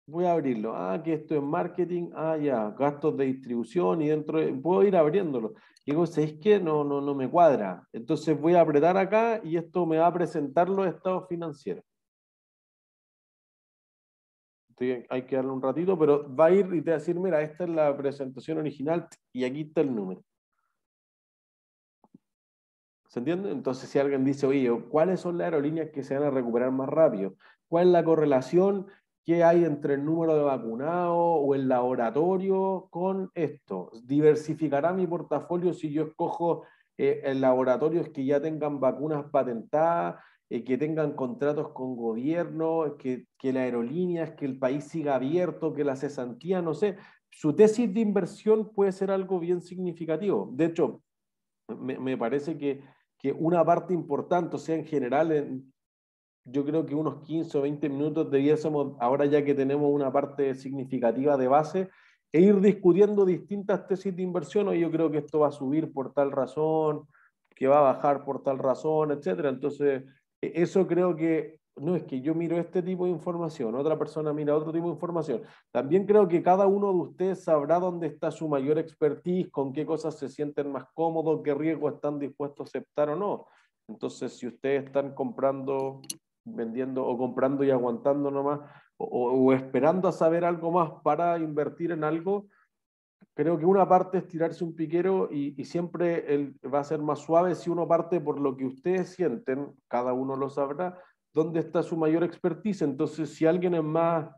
voy a abrirlo. Ah, que esto es marketing. Ah, ya, gastos de distribución y dentro de, puedo ir abriéndolo. Y digo, es que No, no, no me cuadra. Entonces voy a apretar acá y esto me va a presentar los estados financieros hay que darle un ratito, pero va a ir y te va a decir, mira, esta es la presentación original y aquí está el número. ¿Se entiende? Entonces, si alguien dice, oye, ¿cuáles son las aerolíneas que se van a recuperar más rápido? ¿Cuál es la correlación que hay entre el número de vacunados o el laboratorio con esto? ¿Diversificará mi portafolio si yo escojo eh, laboratorios que ya tengan vacunas patentadas? Eh, que tengan contratos con gobierno, que, que aerolínea aerolíneas, que el país siga abierto, que la cesantía, no sé. Su tesis de inversión puede ser algo bien significativo. De hecho, me, parece que, que, una parte importante, o sea, en general, yo creo que unos 15 o 20 minutos debiésemos, ahora ya que tenemos una parte significativa de base, e ir discutiendo distintas tesis de inversión, o yo creo que esto va a subir por tal razón, que va a bajar por tal razón, etcétera. Entonces, e, eso creo que no es que yo miro este tipo de información, otra persona mira otro tipo de información. También creo que cada uno de ustedes sabrá dónde está su mayor expertise, con qué cosas se sienten más cómodos, qué riesgo están dispuestos a aceptar o no. Entonces, si ustedes están comprando, vendiendo o comprando y aguantando nomás, o, o esperando a saber algo más para invertir en algo, creo que una parte es tirarse un piquero y, siempre va a ser más suave si uno parte por lo que ustedes sienten, cada uno lo sabrá, dónde está su mayor expertise. Entonces, si alguien es más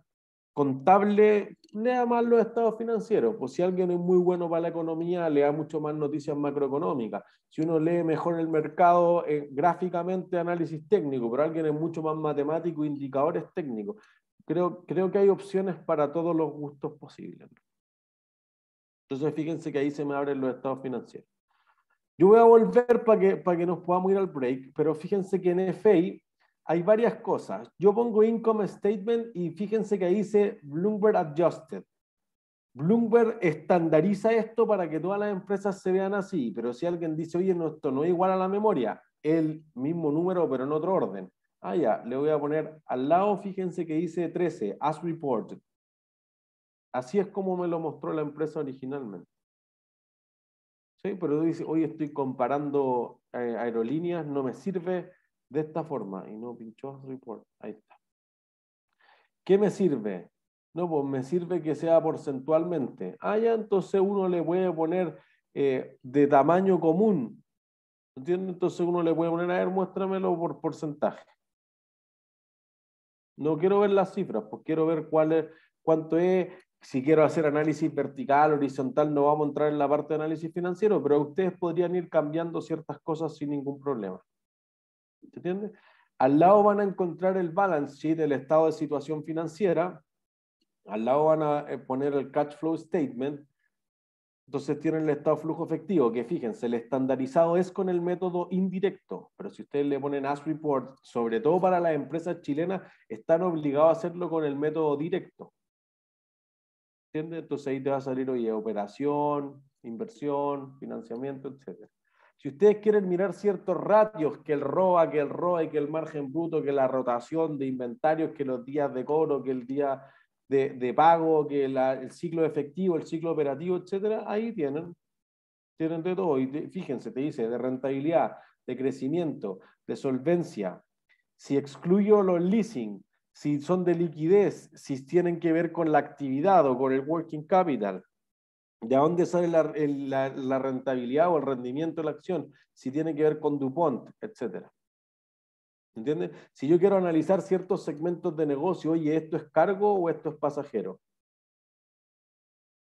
contable, lea más los estados financieros. Pues si alguien es muy bueno para la economía, lea mucho más noticias macroeconómicas. Si uno lee mejor el mercado, eh, gráficamente análisis técnico, pero alguien es mucho más matemático, indicadores técnicos. Creo, creo que hay opciones para todos los gustos posibles. Entonces, fíjense que ahí se me abren los estados financieros. Yo voy a volver para que, para que nos podamos ir al break, pero fíjense que en FA hay varias cosas. Yo pongo Income Statement y fíjense que ahí dice Bloomberg Adjusted. Bloomberg estandariza esto para que todas las empresas se vean así, pero si alguien dice, oye, esto no es igual a la memoria, el mismo número pero en otro orden. Ah, ya, le voy a poner al lado, fíjense que dice 13, as reported. Así es como me lo mostró la empresa originalmente. ¿Sí? Pero dice hoy estoy comparando eh, aerolíneas, no me sirve de esta forma. Y no pinchó report. Ahí está. ¿Qué me sirve? No, pues me sirve que sea porcentualmente. Ah, ya, entonces uno le puede poner eh, de tamaño común. ¿Entiendes? Entonces uno le puede poner, a ver, muéstramelo por porcentaje. No quiero ver las cifras, pues quiero ver cuál es, cuánto es si quiero hacer análisis vertical, horizontal, no vamos a entrar en la parte de análisis financiero, pero ustedes podrían ir cambiando ciertas cosas sin ningún problema. ¿Se entiende? Al lado van a encontrar el balance sheet, del estado de situación financiera. Al lado van a eh, poner el cash flow statement. Entonces tienen el estado flujo efectivo, que fíjense, el estandarizado es con el método indirecto, pero si ustedes le ponen as report, sobre todo para las empresas chilenas, están obligados a hacerlo con el método directo. Entonces ahí te va a salir, operación, inversión, financiamiento, etc. Si ustedes quieren mirar ciertos ratios, que el ROA, que el ROE, que el margen bruto, que la rotación de inventarios, que los días de cobro, que el día de, pago, que el ciclo efectivo, el ciclo operativo, etc., ahí tienen. Tienen de todo. Y fíjense, te dice de rentabilidad, de crecimiento, de solvencia. Si excluyo los leasing, si son de liquidez, si tienen que ver con la actividad o con el working capital, de dónde sale la, rentabilidad o el rendimiento de la acción, si tiene que ver con DuPont, etcétera. ¿Entiendes? Si yo quiero analizar ciertos segmentos de negocio, oye, ¿esto es cargo o esto es pasajero?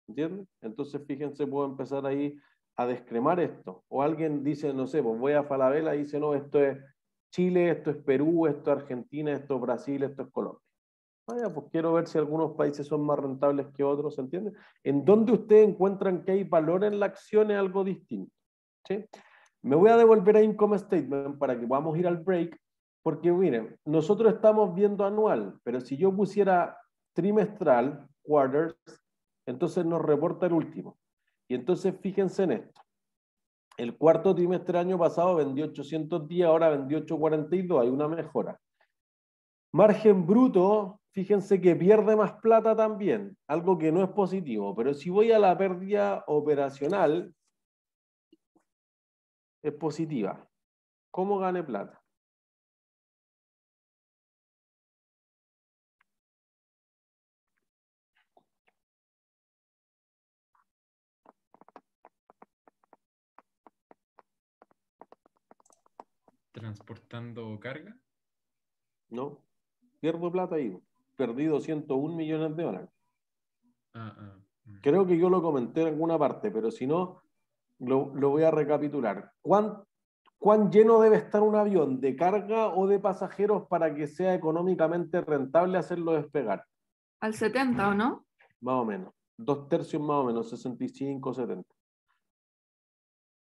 ¿Entiendes? Entonces, fíjense, puedo empezar ahí a descremar esto. O alguien dice, no sé, pues voy a Falabella y dice, no, esto es Chile, esto es Perú, esto es Argentina, esto es Brasil, esto es Colombia. Vaya, ah, pues quiero ver si algunos países son más rentables que otros, ¿se En donde ustedes encuentran que hay valor en la acción es algo distinto. ¿sí? Me voy a devolver a Income Statement para que vamos a ir al break, porque miren, nosotros estamos viendo anual, pero si yo pusiera trimestral, quarters, entonces nos reporta el último. Y entonces fíjense en esto. El cuarto trimestre del año pasado vendió 810, ahora vendió 842, hay una mejora. Margen bruto, fíjense que pierde más plata también, algo que no es positivo, pero si voy a la pérdida operacional, es positiva. ¿Cómo gane plata? transportando carga? No, pierdo plata ahí. Perdí 201 millones de dólares. Ah, ah, mm. Creo que yo lo comenté en alguna parte, pero si no, lo, voy a recapitular. ¿Cuán, ¿Cuán lleno debe estar un avión de carga o de pasajeros para que sea económicamente rentable hacerlo despegar? Al 70 o no? Más o menos. Dos tercios más o menos, 65, 70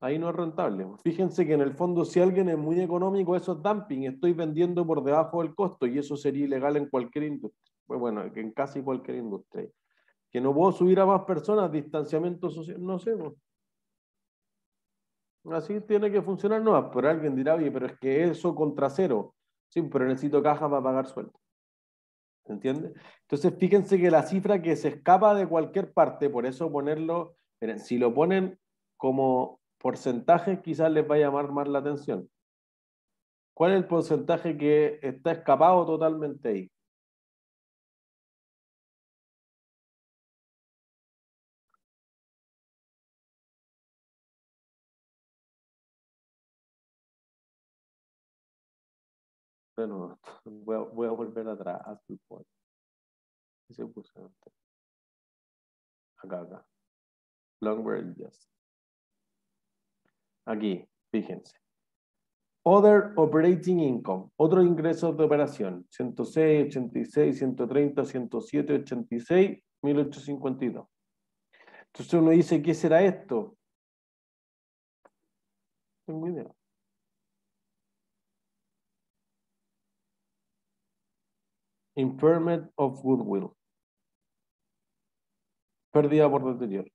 ahí no es rentable. Fíjense que en el fondo si alguien es muy económico, eso es dumping, estoy vendiendo por debajo del costo y eso sería ilegal en cualquier industria, pues bueno, en casi cualquier industria. Que no puedo subir a más personas, distanciamiento social, no sé. Pues. Así tiene que funcionar No, pero alguien dirá, oye, pero es que eso contra cero. Sí, pero necesito caja para pagar sueldo. ¿Entiende? Entonces, fíjense que la cifra que se escapa de cualquier parte, por eso ponerlo, miren, si lo ponen como porcentaje quizás les va a llamar más la atención. ¿Cuál es el porcentaje que está escapado totalmente ahí? Bueno, [laughs] voy a, volver atrás a su se puso acá, acá. Long just. Aquí, fíjense. Other operating income, otros ingresos de operación, 106, 86, 130, 107, 86, 1852. Entonces uno dice, ¿qué será esto? tengo idea. Impairment of goodwill. Pérdida por deterioro.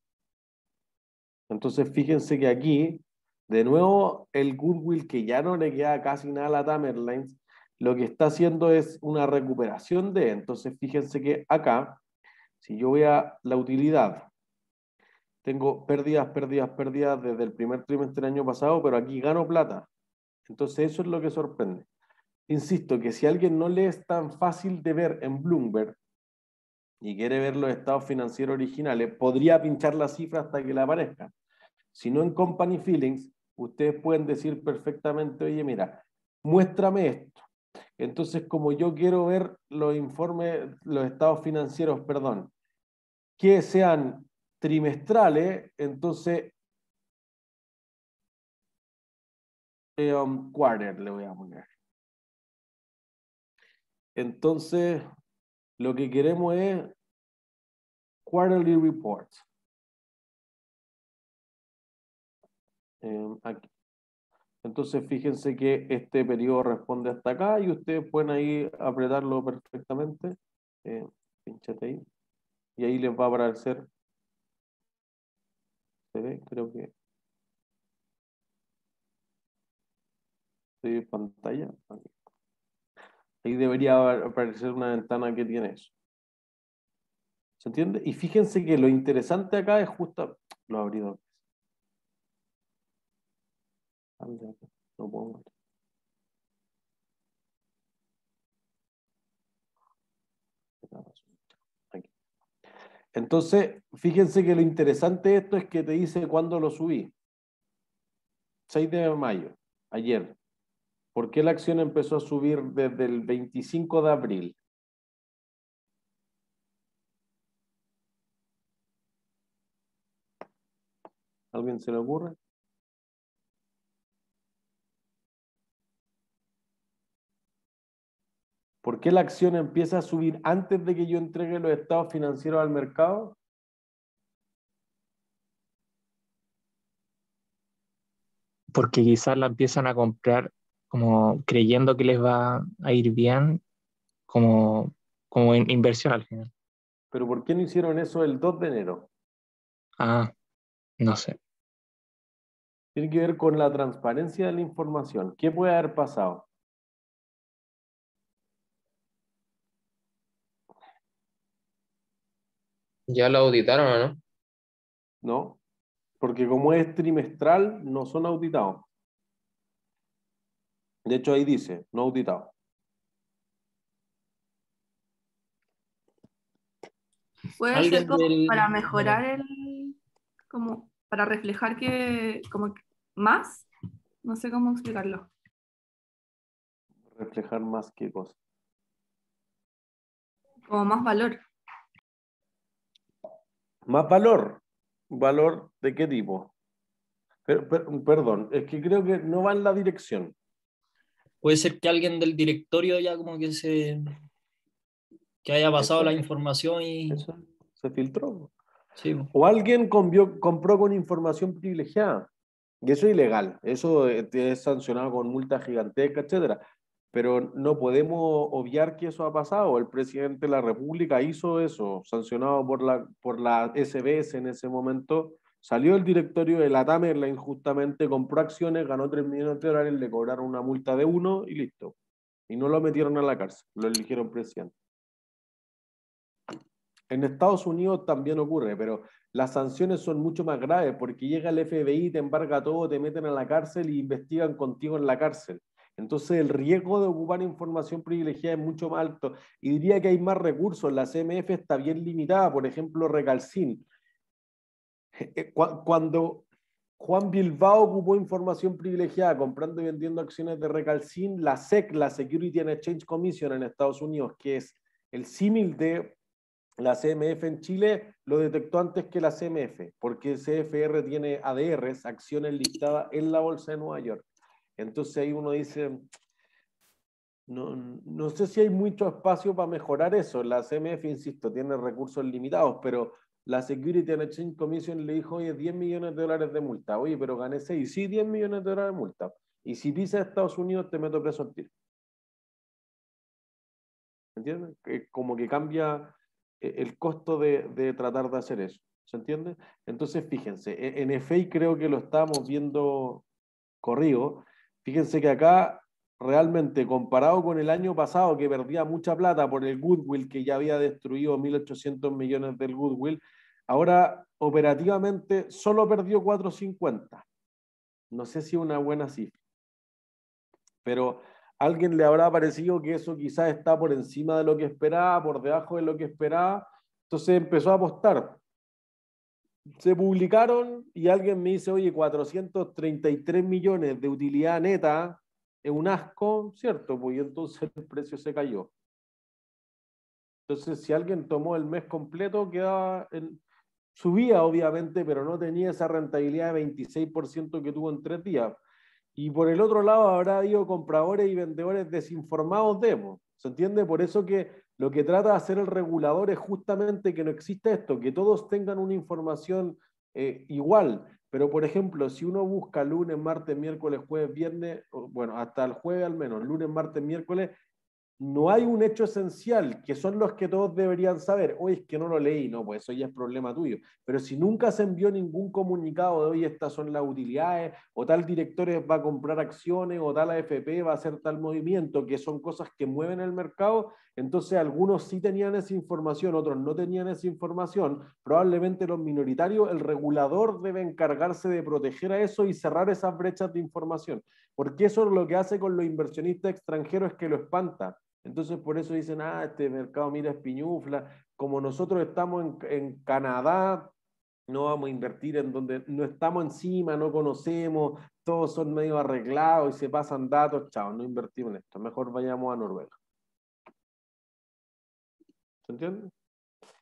Entonces fíjense que aquí de nuevo, el goodwill que ya no le queda casi nada a la lo que está haciendo es una recuperación de. Entonces, fíjense que acá, si yo voy a la utilidad, tengo pérdidas, pérdidas, pérdidas desde el primer trimestre del año pasado, pero aquí gano plata. Entonces, eso es lo que sorprende. Insisto que si a alguien no le es tan fácil de ver en Bloomberg y quiere ver los estados financieros originales, podría pinchar la cifra hasta que la aparezca. Si no en company feelings, ustedes pueden decir perfectamente, oye, mira, muéstrame esto. Entonces, como yo quiero ver los informes, los estados financieros, perdón, que sean trimestrales, entonces eh, um, quarter le voy a poner. Entonces, lo que queremos es quarterly reports. Em, aquí. Entonces fíjense que este periodo responde hasta acá y ustedes pueden ahí apretarlo perfectamente. Em, pinchate ahí. Y ahí les va a aparecer. ¿Se ve? Creo que. ¿Sí, pantalla. Ahí debería aparecer una ventana que tiene eso. ¿Se entiende? Y fíjense que lo interesante acá es justo. Lo abrido. Entonces, fíjense que lo interesante de esto es que te dice cuándo lo subí. 6 de mayo, ayer. ¿Por qué la acción empezó a subir desde el 25 de abril? ¿Alguien se le ocurre? ¿Por qué la acción empieza a subir antes de que yo entregue los estados financieros al mercado? Porque quizás la empiezan a comprar como creyendo que les va a ir bien como, como inversión al final. ¿Pero por qué no hicieron eso el 2 de enero? Ah, no sé. Tiene que ver con la transparencia de la información. ¿Qué puede haber pasado? ¿Ya lo auditaron o no? No, porque como es trimestral, no son auditados. De hecho, ahí dice, no auditado. ¿Puede ser como para mejorar el... como para reflejar que... como más? No sé cómo explicarlo. Reflejar más qué cosa. Como más valor. Más valor. ¿Valor de qué tipo? Pero, perdón, es que creo que no va en la dirección. Puede ser que alguien del directorio ya como que se... que haya pasado la información y... se filtró. Sí. O alguien convió, compró con información privilegiada. Y eso es ilegal, eso eh, es sancionado con multa gigantescas, etc pero no podemos obviar que eso ha pasado. El presidente de la República hizo eso, sancionado por la, por la SBS en ese momento. Salió del directorio de la Tamerla injustamente, compró acciones, ganó 3 millones de dólares, le cobraron una multa de uno y listo. Y no lo metieron a la cárcel, lo eligieron presidente. En Estados Unidos también ocurre, pero las sanciones son mucho más graves porque llega el FBI, te embarga todo, te meten a la cárcel y investigan contigo en la cárcel entonces el riesgo de ocupar información privilegiada es mucho más alto y diría que hay más recursos. La CMF está bien limitada, por ejemplo, Recalcín. Eh, eh, cuando Juan Bilbao ocupó información privilegiada comprando y vendiendo acciones de Recalcín, la SEC, la Security and Exchange Commission en Estados Unidos, que es el símil de la CMF en Chile, lo detectó antes que la CMF, porque CFR tiene ADRs, acciones listadas en la Bolsa de Nueva York. Entonces ahí uno dice, no, no, sé si hay mucho espacio para mejorar eso. La CMF, insisto, tiene recursos limitados, pero la Security and Exchange Commission le dijo, oye, 10 millones de dólares de multa. Oye, pero gané 6. Sí, 10 millones de dólares de multa. Y si pisas a Estados Unidos, te meto preso al tiro. ¿Entiendes? Como que cambia eh, el costo de, de tratar de hacer eso. ¿Se entiende? Entonces, fíjense, e-, en EFEI creo que lo estamos viendo corrido Fíjense que acá realmente comparado con el año pasado que perdía mucha plata por el goodwill que ya había destruido 1.800 millones del goodwill, ahora operativamente solo perdió 450. No sé si una buena cifra, pero a alguien le habrá parecido que eso quizás está por encima de lo que esperaba, por debajo de lo que esperaba, entonces empezó a apostar se publicaron y alguien me dice, oye, 433 millones de utilidad neta es un asco, ¿cierto? Pues entonces el precio se cayó. Entonces, si alguien tomó el mes completo, quedaba en, subía obviamente, pero no tenía esa rentabilidad de 26% que tuvo en tres días. Y por el otro lado, habrá habido compradores y vendedores desinformados de pues, ¿Se entiende? Por eso que lo que trata de hacer el regulador es justamente que no existe esto, que todos tengan una información eh, igual. Pero, por ejemplo, si uno busca lunes, martes, miércoles, jueves, viernes, bueno, hasta el jueves al menos, lunes, martes, miércoles, no hay un hecho esencial, que son los que todos deberían saber. Hoy es que no lo leí, no, pues eso ya es problema tuyo. Pero si nunca se envió ningún comunicado de hoy, estas son las utilidades, o tal director va a comprar acciones, o tal AFP va a hacer tal movimiento, que son cosas que mueven el mercado, entonces algunos sí tenían esa información, otros no tenían esa información. Probablemente los minoritarios, el regulador debe encargarse de proteger a eso y cerrar esas brechas de información, porque eso es lo que hace con los inversionistas extranjeros es que lo espanta. Entonces por eso dicen, ah, este mercado mira es piñufla, como nosotros estamos en, en Canadá, no vamos a invertir en donde no estamos encima, no conocemos, todos son medio arreglados y se pasan datos, chao, no invertimos en esto, mejor vayamos a Noruega. ¿Se entiende?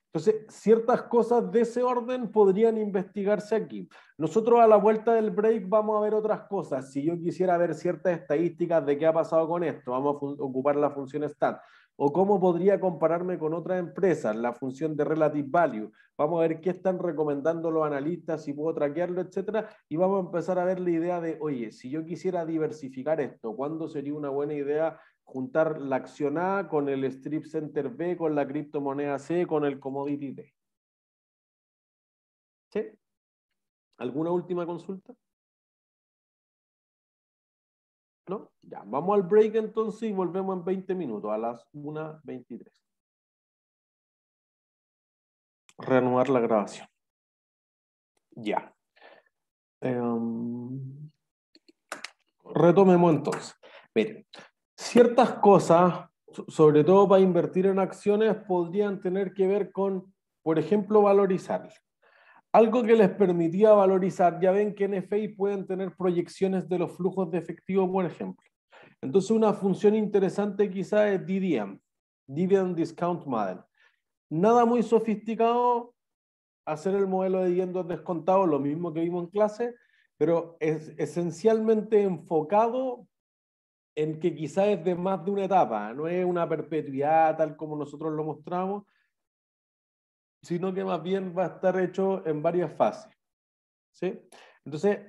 Entonces, ciertas cosas de ese orden podrían investigarse aquí. Nosotros a la vuelta del break vamos a ver otras cosas. Si yo quisiera ver ciertas estadísticas de qué ha pasado con esto, vamos a ocupar la función STAT. O cómo podría compararme con otras empresas, la función de Relative Value. Vamos a ver qué están recomendando los analistas, si puedo traquearlo, etc. Y vamos a empezar a ver la idea de, oye, si yo quisiera diversificar esto, ¿cuándo sería una buena idea juntar la acción A con el strip center B, con la criptomoneda C, con el commodity D. ¿Sí? ¿Alguna última consulta? ¿No? Ya, vamos al break entonces y volvemos en 20 minutos, a las 1.23. Reanudar la grabación. Ya. Em, retomemos entonces. Miren, ciertas cosas, sobre todo para invertir en acciones, podrían tener que ver con, por ejemplo, valorizar. Algo que les permitía valorizar, ya ven que en FI pueden tener proyecciones de los flujos de efectivo, por ejemplo. Entonces, una función interesante quizá es DDM, Dividend Discount Model. Nada muy sofisticado, hacer el modelo de dividendos descontado, lo mismo que vimos en clase, pero es esencialmente enfocado en que quizás es de más de una etapa, no es una perpetuidad tal como nosotros lo mostramos, sino que más bien va a estar hecho en varias fases. ¿sí? Entonces,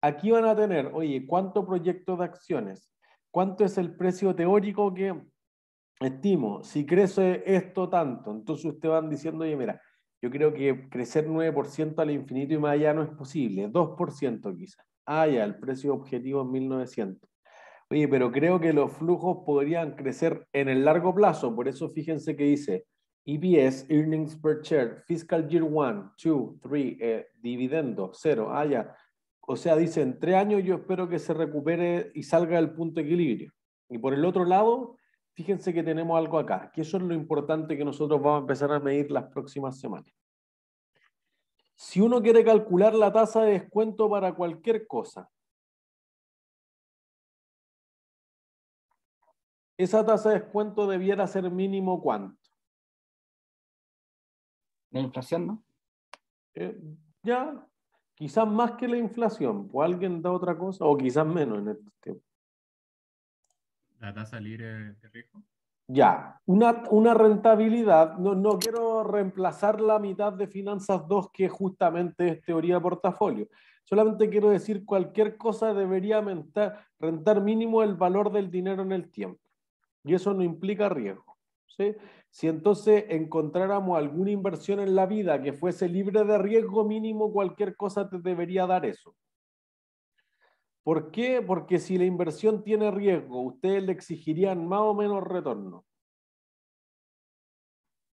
aquí van a tener, oye, ¿cuánto proyecto de acciones? ¿Cuánto es el precio teórico que estimo? Si crece esto tanto, entonces ustedes van diciendo, oye, mira, yo creo que crecer 9% al infinito y más allá no es posible, 2% quizás. Ah, ya, el precio objetivo es 1900. Oye, pero creo que los flujos podrían crecer en el largo plazo, por eso fíjense que dice EPS, Earnings Per Share, Fiscal Year 1, 2, 3, dividendo, 0, ah, ya. O sea, dice, en tres años yo espero que se recupere y salga del punto de equilibrio. Y por el otro lado, fíjense que tenemos algo acá, que eso es lo importante que nosotros vamos a empezar a medir las próximas semanas. Si uno quiere calcular la tasa de descuento para cualquier cosa, esa tasa de descuento debiera ser mínimo cuánto? La inflación, ¿no? Eh, ya, quizás más que la inflación, ¿O pues alguien da otra cosa, o quizás menos en este tiempo. ¿La tasa libre de riesgo? Ya, una, rentabilidad, no, quiero reemplazar la mitad de Finanzas 2 que justamente es teoría de portafolio. Solamente quiero decir, cualquier cosa debería rentar mínimo el valor del dinero en el tiempo. Y eso no implica riesgo. ¿sí? Si entonces encontráramos alguna inversión en la vida que fuese libre de riesgo mínimo, cualquier cosa te debería dar eso. ¿Por qué? Porque si la inversión tiene riesgo, ustedes le exigirían más o menos retorno.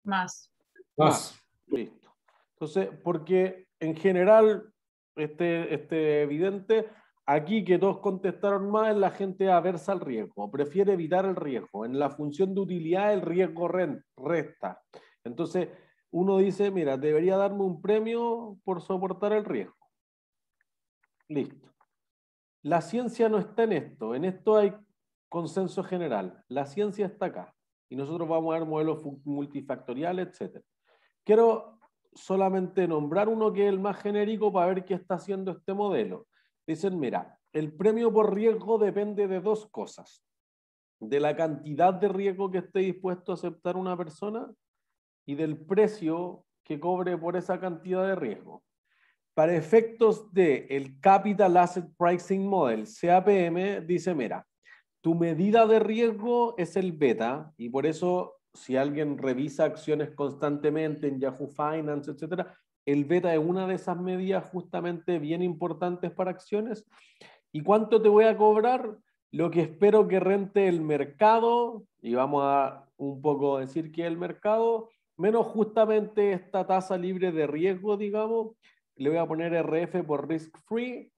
Más. Más. Listo. Entonces, porque en general, este, este evidente, Aquí que todos contestaron más es la gente aversa al riesgo, prefiere evitar el riesgo. En la función de utilidad el riesgo resta. Entonces uno dice, mira, debería darme un premio por soportar el riesgo. Listo. La ciencia no está en esto, en esto hay consenso general. La ciencia está acá y nosotros vamos a ver modelos multifactoriales, etc. Quiero solamente nombrar uno que es el más genérico para ver qué está haciendo este modelo. Dicen, mira, el premio por riesgo depende de dos cosas. De la cantidad de riesgo que esté dispuesto a aceptar una persona y del precio que cobre por esa cantidad de riesgo. Para efectos de el Capital Asset Pricing Model, CAPM, dice, mira, tu medida de riesgo es el beta y por eso si alguien revisa acciones constantemente en Yahoo Finance, etcétera, el beta es una de esas medidas justamente bien importantes para acciones. ¿Y cuánto te voy a cobrar? Lo que espero que rente el mercado, y vamos a un poco decir que el mercado, menos justamente esta tasa libre de riesgo, digamos, le voy a poner RF por risk free.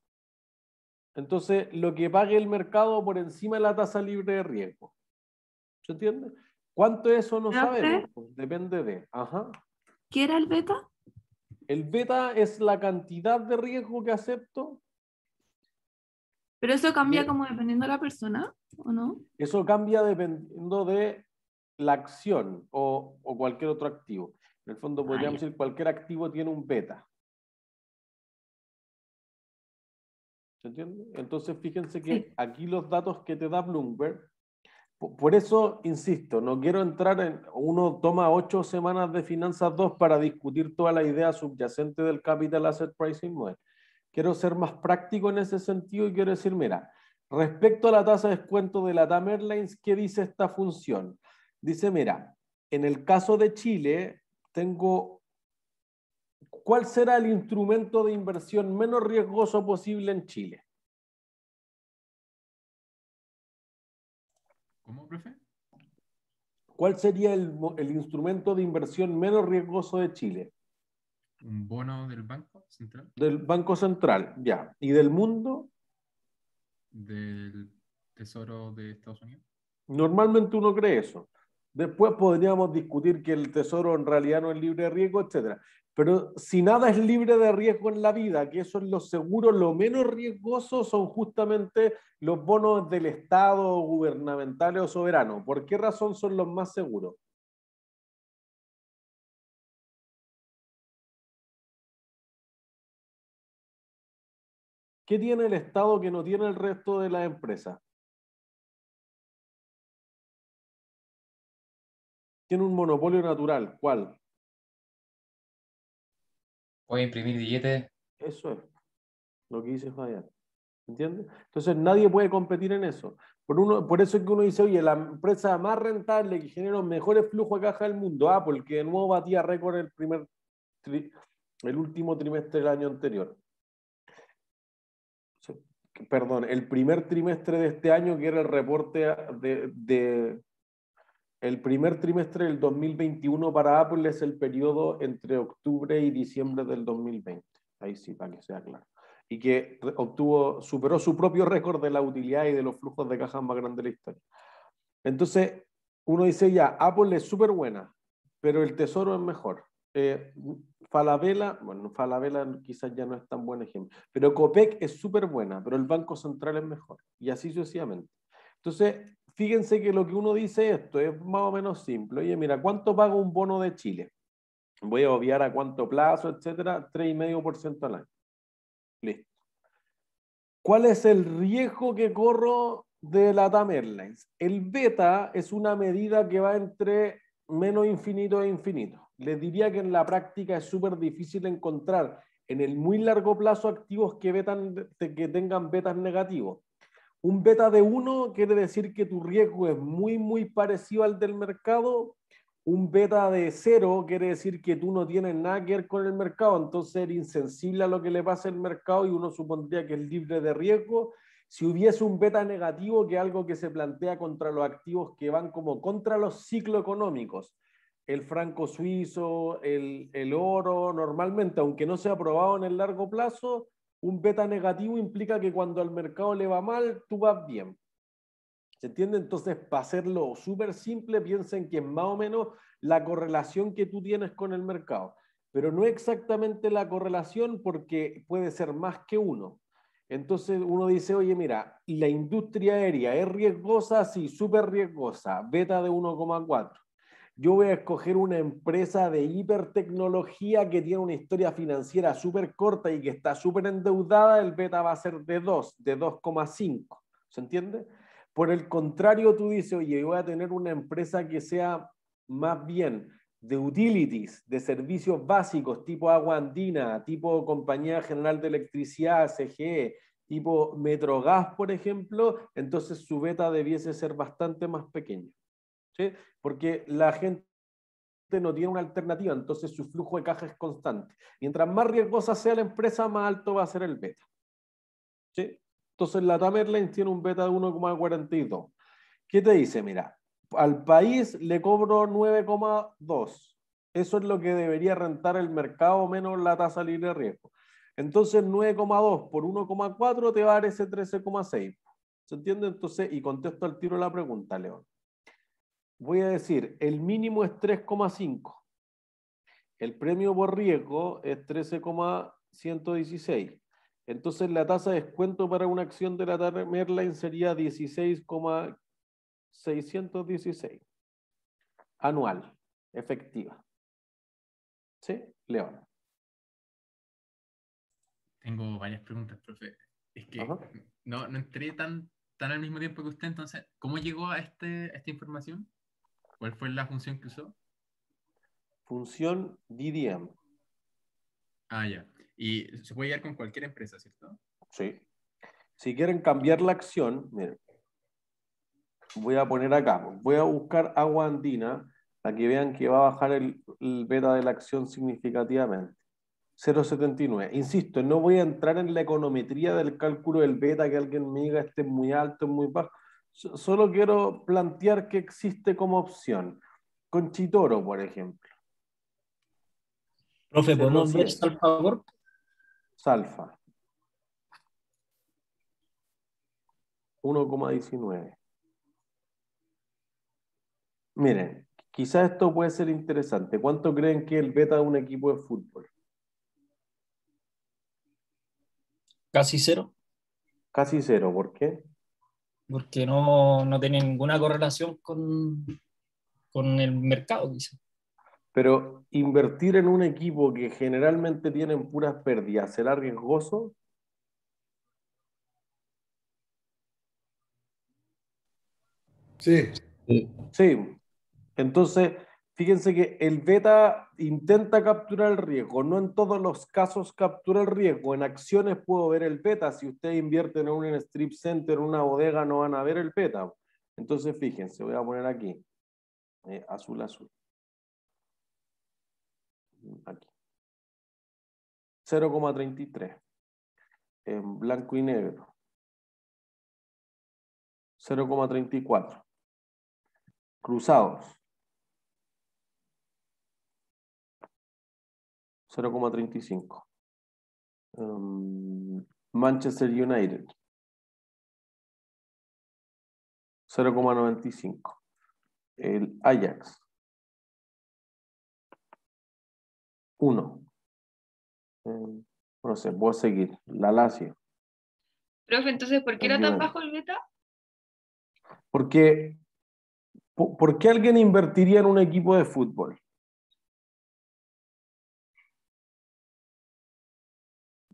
Entonces, lo que pague el mercado por encima de la tasa libre de riesgo. ¿Se entiende? ¿Cuánto eso no sabemos? Depende de. Ajá. ¿Qué era el beta? El beta es la cantidad de riesgo que acepto. Pero eso cambia como dependiendo de la persona, ¿o no? Eso cambia dependiendo de la acción o, cualquier otro activo. En el fondo ah, podríamos decir cualquier activo tiene un beta. ¿Se entiende? Entonces fíjense que aquí los datos que te da Bloomberg por eso, insisto, no quiero entrar en, uno toma ocho semanas de finanzas dos para discutir toda la idea subyacente del Capital Asset Pricing Model. Quiero ser más práctico en ese sentido y quiero decir, mira, respecto a la tasa de descuento de la TAM Airlines, ¿qué dice esta función? Dice, mira, en el caso de Chile, tengo, ¿cuál será el instrumento de inversión menos riesgoso posible en Chile? ¿Cómo, profe? ¿Cuál sería el, instrumento de inversión menos riesgoso de Chile? ¿Un bono del Banco Central? Del Banco Central, ya. ¿Y del mundo? Del Tesoro de Estados Unidos. Normalmente uno cree eso. Después podríamos discutir que el tesoro en realidad no es libre de riesgo, etc. Pero si nada es libre de riesgo en la vida, que eso es lo seguro, lo menos riesgoso son justamente los bonos del Estado, gubernamentales o soberano. ¿Por qué razón son los más seguros? ¿Qué tiene el Estado que no tiene el resto de las empresas? Tiene un monopolio natural. ¿Cuál? Voy a imprimir billetes. Eso es lo que dice Fabián. ¿Entiendes? Entonces nadie puede competir en eso. Por, uno, por eso es que uno dice, oye, la empresa más rentable que genera los mejores flujos de caja del mundo, Ah, porque de nuevo batía récord el, primer el último trimestre del año anterior. Perdón, el primer trimestre de este año, que era el reporte de el primer trimestre del 2021 para Apple es el periodo entre octubre y diciembre del 2020. Ahí sí, para que sea claro. Y que obtuvo, superó su propio récord de la utilidad y de los flujos de caja más grandes de la historia. Entonces, uno dice ya, Apple es súper buena, pero el tesoro es mejor. Eh, Falabella, bueno, Falabella quizás ya no es tan buen ejemplo, pero Copec es súper buena, pero el Banco Central es mejor, y así sucesivamente. Entonces, fíjense que lo que uno dice esto es más o menos simple. Oye, mira, ¿cuánto pago un bono de Chile? Voy a obviar a cuánto plazo, etcétera, 3,5% al año. Listo. ¿Cuál es el riesgo que corro de la TAM Airlines? El beta es una medida que va entre menos infinito e infinito. Les diría que en la práctica es súper difícil encontrar en el muy largo plazo activos que, que tengan betas negativos. Un beta de 1 quiere decir que tu riesgo es muy, muy parecido al del mercado. Un beta de 0 quiere decir que tú no tienes nada que ver con el mercado, entonces eres insensible a lo que le pasa al mercado y uno supondría que es libre de riesgo. Si hubiese un beta negativo, que es algo que se plantea contra los activos que van como contra los ciclos económicos, el franco suizo, el, el oro, normalmente, aunque no sea aprobado en el largo plazo, un beta negativo implica que cuando al mercado le va mal, tú vas bien. ¿Se entiende? Entonces, para hacerlo súper simple, piensen que es más o menos la correlación que tú tienes con el mercado, pero no exactamente la correlación porque puede ser más que uno. Entonces uno dice, oye, mira, la industria aérea es riesgosa, sí, súper riesgosa, beta de 1,4 yo voy a escoger una empresa de hipertecnología que tiene una historia financiera súper corta y que está súper endeudada, el beta va a ser de 2, de 2,5. ¿Se entiende? Por el contrario, tú dices, oye, voy a tener una empresa que sea más bien de utilities, de servicios básicos, tipo Agua Andina, tipo Compañía General de Electricidad, CGE, tipo Metrogas, por ejemplo, entonces su beta debiese ser bastante más pequeño porque la gente no tiene una alternativa, entonces su flujo de caja es constante. Mientras más riesgosa sea la empresa, más alto va a ser el beta. Entonces la Tamerlane tiene un beta de 1,42. ¿Qué te dice? Mira, al país le cobro 9,2. Eso es lo que debería rentar el mercado menos la tasa libre de riesgo. Entonces 9,2 por 1,4 te va a dar ese 13,6. ¿Se entiende? Entonces, y contesto al tiro la pregunta, León voy a decir, el mínimo es 3,5. El premio por riesgo es 13,116. Entonces la tasa de descuento para una acción de la Merlin sería 16,616 anual, efectiva. ¿Sí? León. Tengo varias preguntas, profe. Es que no, entré tan, tan al mismo tiempo que usted, entonces, ¿cómo llegó a, este, a esta información? ¿Cuál fue la función que usó? Función DDM. Ah, ya. Y se puede llegar con cualquier empresa, ¿cierto? Sí. Si quieren cambiar la acción, miren, voy a poner acá, voy a buscar agua andina para que vean que va a bajar el, beta de la acción significativamente. 0,79. Insisto, no voy a entrar en la econometría del cálculo del beta, que alguien me diga este es muy alto, muy bajo solo quiero plantear que existe como opción. con Chitoro, por ejemplo. Profe, ¿podemos ver Salfa Salfa. 1,19. Miren, quizás esto puede ser interesante. ¿Cuánto creen que el beta de un equipo de fútbol? Casi cero. Casi cero, ¿por qué? porque no, no tiene ninguna correlación con, el mercado, quizás. Pero invertir en un equipo que generalmente tienen puras pérdidas, ¿será riesgoso? Sí. Sí. Entonces, Fíjense que el beta intenta capturar el riesgo, no en todos los casos captura el riesgo. En acciones puedo ver el beta, si usted invierte en un strip center, una bodega, no van a ver el beta. Entonces, fíjense, voy a poner aquí, eh, azul, azul. Aquí. 0,33 en blanco y negro. 0,34 cruzados. 0,35. Em, Manchester United, 0,95. El Ajax, 1. Em, no sé, voy a seguir. La Lazio. Profe, entonces, ¿por qué era tan bajo el beta? Porque, ¿por qué alguien invertiría en un equipo de fútbol?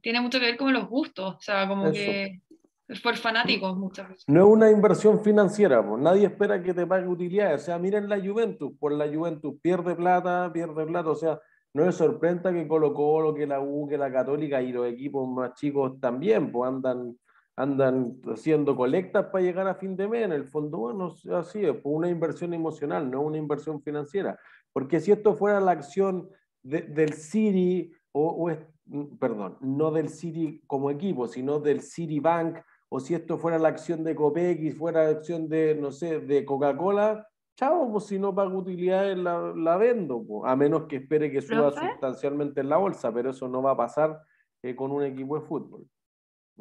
tiene mucho que ver con los gustos, o sea, como que es por fanáticos muchas veces. No es una inversión financiera, pues nadie espera que te pague utilidades, o sea, miren la Juventus, por la Juventus pierde plata, pierde plata, o sea, no es sorprenda que Colo Colo, que la U, que la Católica y los equipos más chicos también, pues andan andan haciendo colectas para llegar a fin de mes. En el fondo, bueno, así es, una inversión emocional, no una inversión financiera. Porque si esto fuera la acción del City o, mm, perdón, no del City como equipo, sino del Citibank, o si esto fuera la acción de Copex, fuera la acción de, no sé, de Coca-Cola, chao, pues si no pago utilidades la, la vendo, pues, a menos que espere que suba sustancialmente en la bolsa, pero eso no va a pasar eh, con un equipo de fútbol.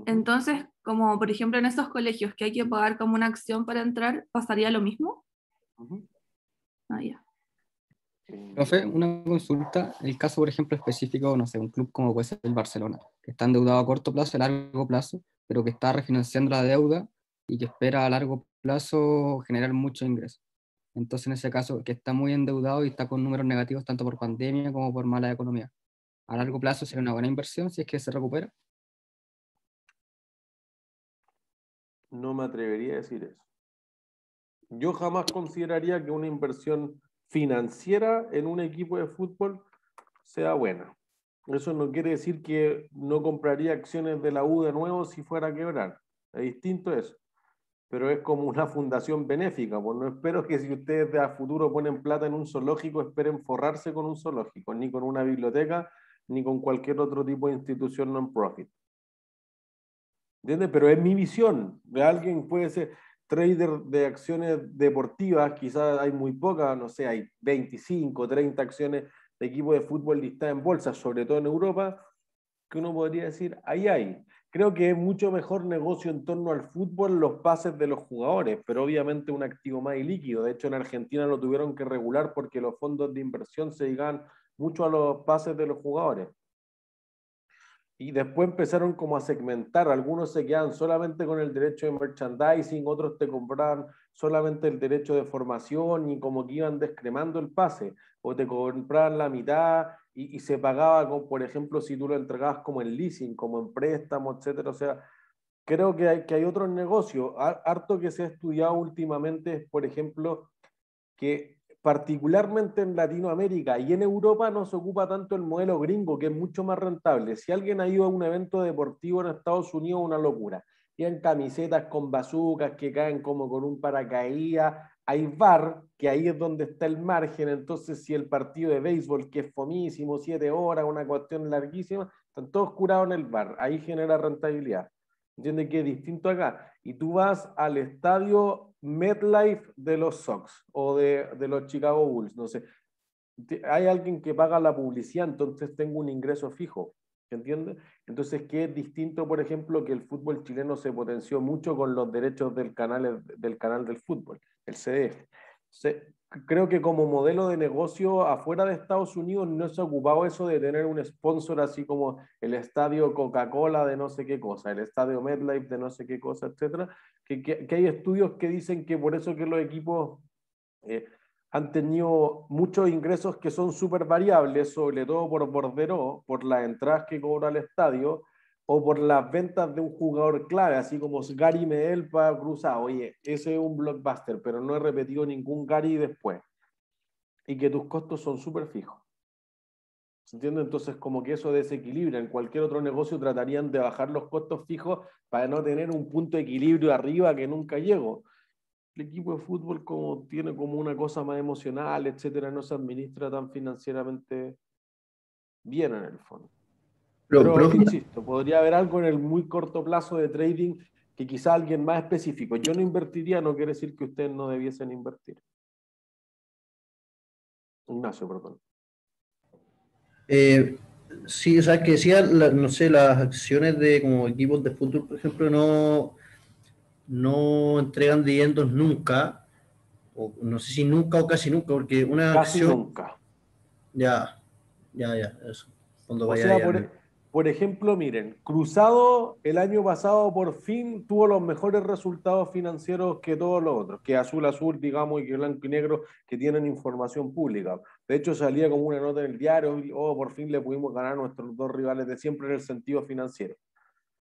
Entonces, como por ejemplo en esos colegios que hay que pagar como una acción para entrar, ¿pasaría lo mismo? ah, Profe, una consulta, el caso, por ejemplo, específico, no sé, un club como puede ser el Barcelona, que está endeudado a corto plazo, y a largo plazo, pero que está refinanciando la deuda y que espera a largo plazo generar mucho ingreso. Entonces, en ese caso, que está muy endeudado y está con números negativos tanto por pandemia como por mala economía. A largo plazo será una buena inversión si es que se recupera. No me atrevería a decir eso. Yo jamás consideraría que una inversión financiera en un equipo de fútbol sea buena. Eso no quiere decir que no compraría acciones de la U de nuevo si fuera a quebrar. Es distinto eso. Pero es como una fundación benéfica. Pues no espero que si ustedes de a futuro ponen plata en un zoológico, esperen forrarse con un zoológico, ni con una biblioteca, ni con cualquier otro tipo de institución non-profit. ¿Entiendes? Pero es mi visión. De alguien puede ser trader de acciones deportivas, quizás hay muy pocas, no sé, hay 25, 30 acciones de equipo de fútbol listadas en bolsa, sobre todo en Europa, que uno podría decir, ahí hay. Creo que es mucho mejor negocio en torno al fútbol los pases de los jugadores, pero obviamente un activo más ilíquido. De hecho, en Argentina lo tuvieron que regular porque los fondos de inversión se llegaban mucho a los pases de los jugadores y después empezaron como a segmentar. Algunos se quedan solamente con el derecho de merchandising, otros te compraban solamente el derecho de formación y como que iban descremando el pase o te compraban la mitad y, se pagaba, con, por ejemplo, si tú lo entregabas como en leasing, como en préstamo, etcétera. O sea, creo que hay, que hay otros negocios. Harto que se ha estudiado últimamente es, por ejemplo, que particularmente en Latinoamérica y en Europa no se ocupa tanto el modelo gringo, que es mucho más rentable. Si alguien ha ido a un evento deportivo en Estados Unidos, una locura. Tienen camisetas con bazucas que caen como con un paracaídas. Hay bar, que ahí es donde está el margen. Entonces, si el partido de béisbol, que es fomísimo, siete horas, una cuestión larguísima, están todos curados en el bar. Ahí genera rentabilidad. ¿Entiendes que es distinto acá? Y tú vas al estadio Medlife de los Sox o de, los Chicago Bulls, no sé. Hay alguien que paga la publicidad, entonces tengo un ingreso fijo, ¿entiendes? Entonces, ¿qué es distinto, por ejemplo, que el fútbol chileno se potenció mucho con los derechos del canal del, canal del fútbol, el CDF? Se, creo que como modelo de negocio afuera de Estados Unidos no se ha ocupado eso de tener un sponsor así como el estadio Coca-Cola de no sé qué cosa, el estadio MedLife de no sé qué cosa, etcétera. Que, que, hay estudios que dicen que por eso que los equipos eh, han tenido muchos ingresos que son súper variables, sobre todo por Bordero, por las entradas que cobra el estadio, o por las ventas de un jugador clave, así como Gary Medelpa para Cruzado. Ah, oye, ese es un blockbuster, pero no he repetido ningún Gary después. Y que tus costos son súper fijos. ¿Se entiende? Entonces, como que eso desequilibra. En cualquier otro negocio tratarían de bajar los costos fijos para no tener un punto de equilibrio arriba que nunca llego. El equipo de fútbol como, tiene como una cosa más emocional, etcétera, no se administra tan financieramente bien en el fondo. Pero, insisto, podría haber algo en el muy corto plazo de trading que quizá alguien más específico. Yo no invertiría, no quiere decir que ustedes no debiesen invertir. Ignacio, perdón. Eh, sí, o sea, que decía, no sé, las acciones de como equipos de fútbol, por ejemplo, no, no entregan dividendos nunca, o no sé si nunca o casi nunca, porque una casi acción... nunca. Ya, ya, ya, eso. Cuando vaya, a por ejemplo, miren, Cruzado el año pasado por fin tuvo los mejores resultados financieros que todos los otros, que Azul Azul, digamos, y que Blanco y Negro, que tienen información pública. De hecho, salía como una nota en el diario, oh, por fin le pudimos ganar a nuestros dos rivales de siempre en el sentido financiero.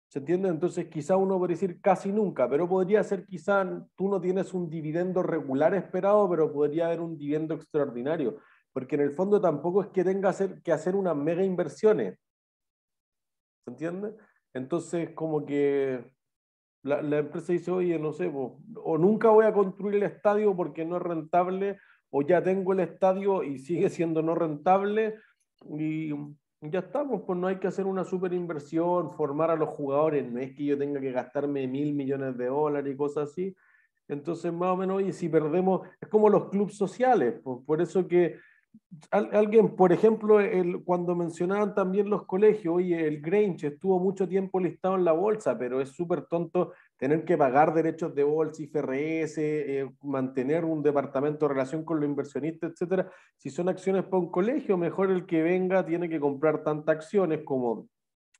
¿Se entiende? Entonces, quizá uno podría decir casi nunca, pero podría ser quizá tú no tienes un dividendo regular esperado, pero podría haber un dividendo extraordinario, porque en el fondo tampoco es que tenga que hacer unas mega inversiones ¿Se entiende? Entonces, como que la, la empresa dice, oye, no sé, o nunca voy a construir el estadio porque no es rentable, o ya tengo el estadio y sigue siendo no rentable, y ya estamos, pues no hay que hacer una super inversión, formar a los jugadores, no es que yo tenga que gastarme mil millones de dólares y cosas así. Entonces, más o menos, y si perdemos, es como los clubes sociales, por eso que alguien, por ejemplo, cuando mencionaban también los colegios, oye, el Grange estuvo mucho tiempo listado en la bolsa, pero es súper tonto tener que pagar derechos de bolsa, y eh, mantener un departamento de relación con los inversionistas, etcétera. Si son acciones para un colegio, mejor el que venga tiene que comprar tantas acciones como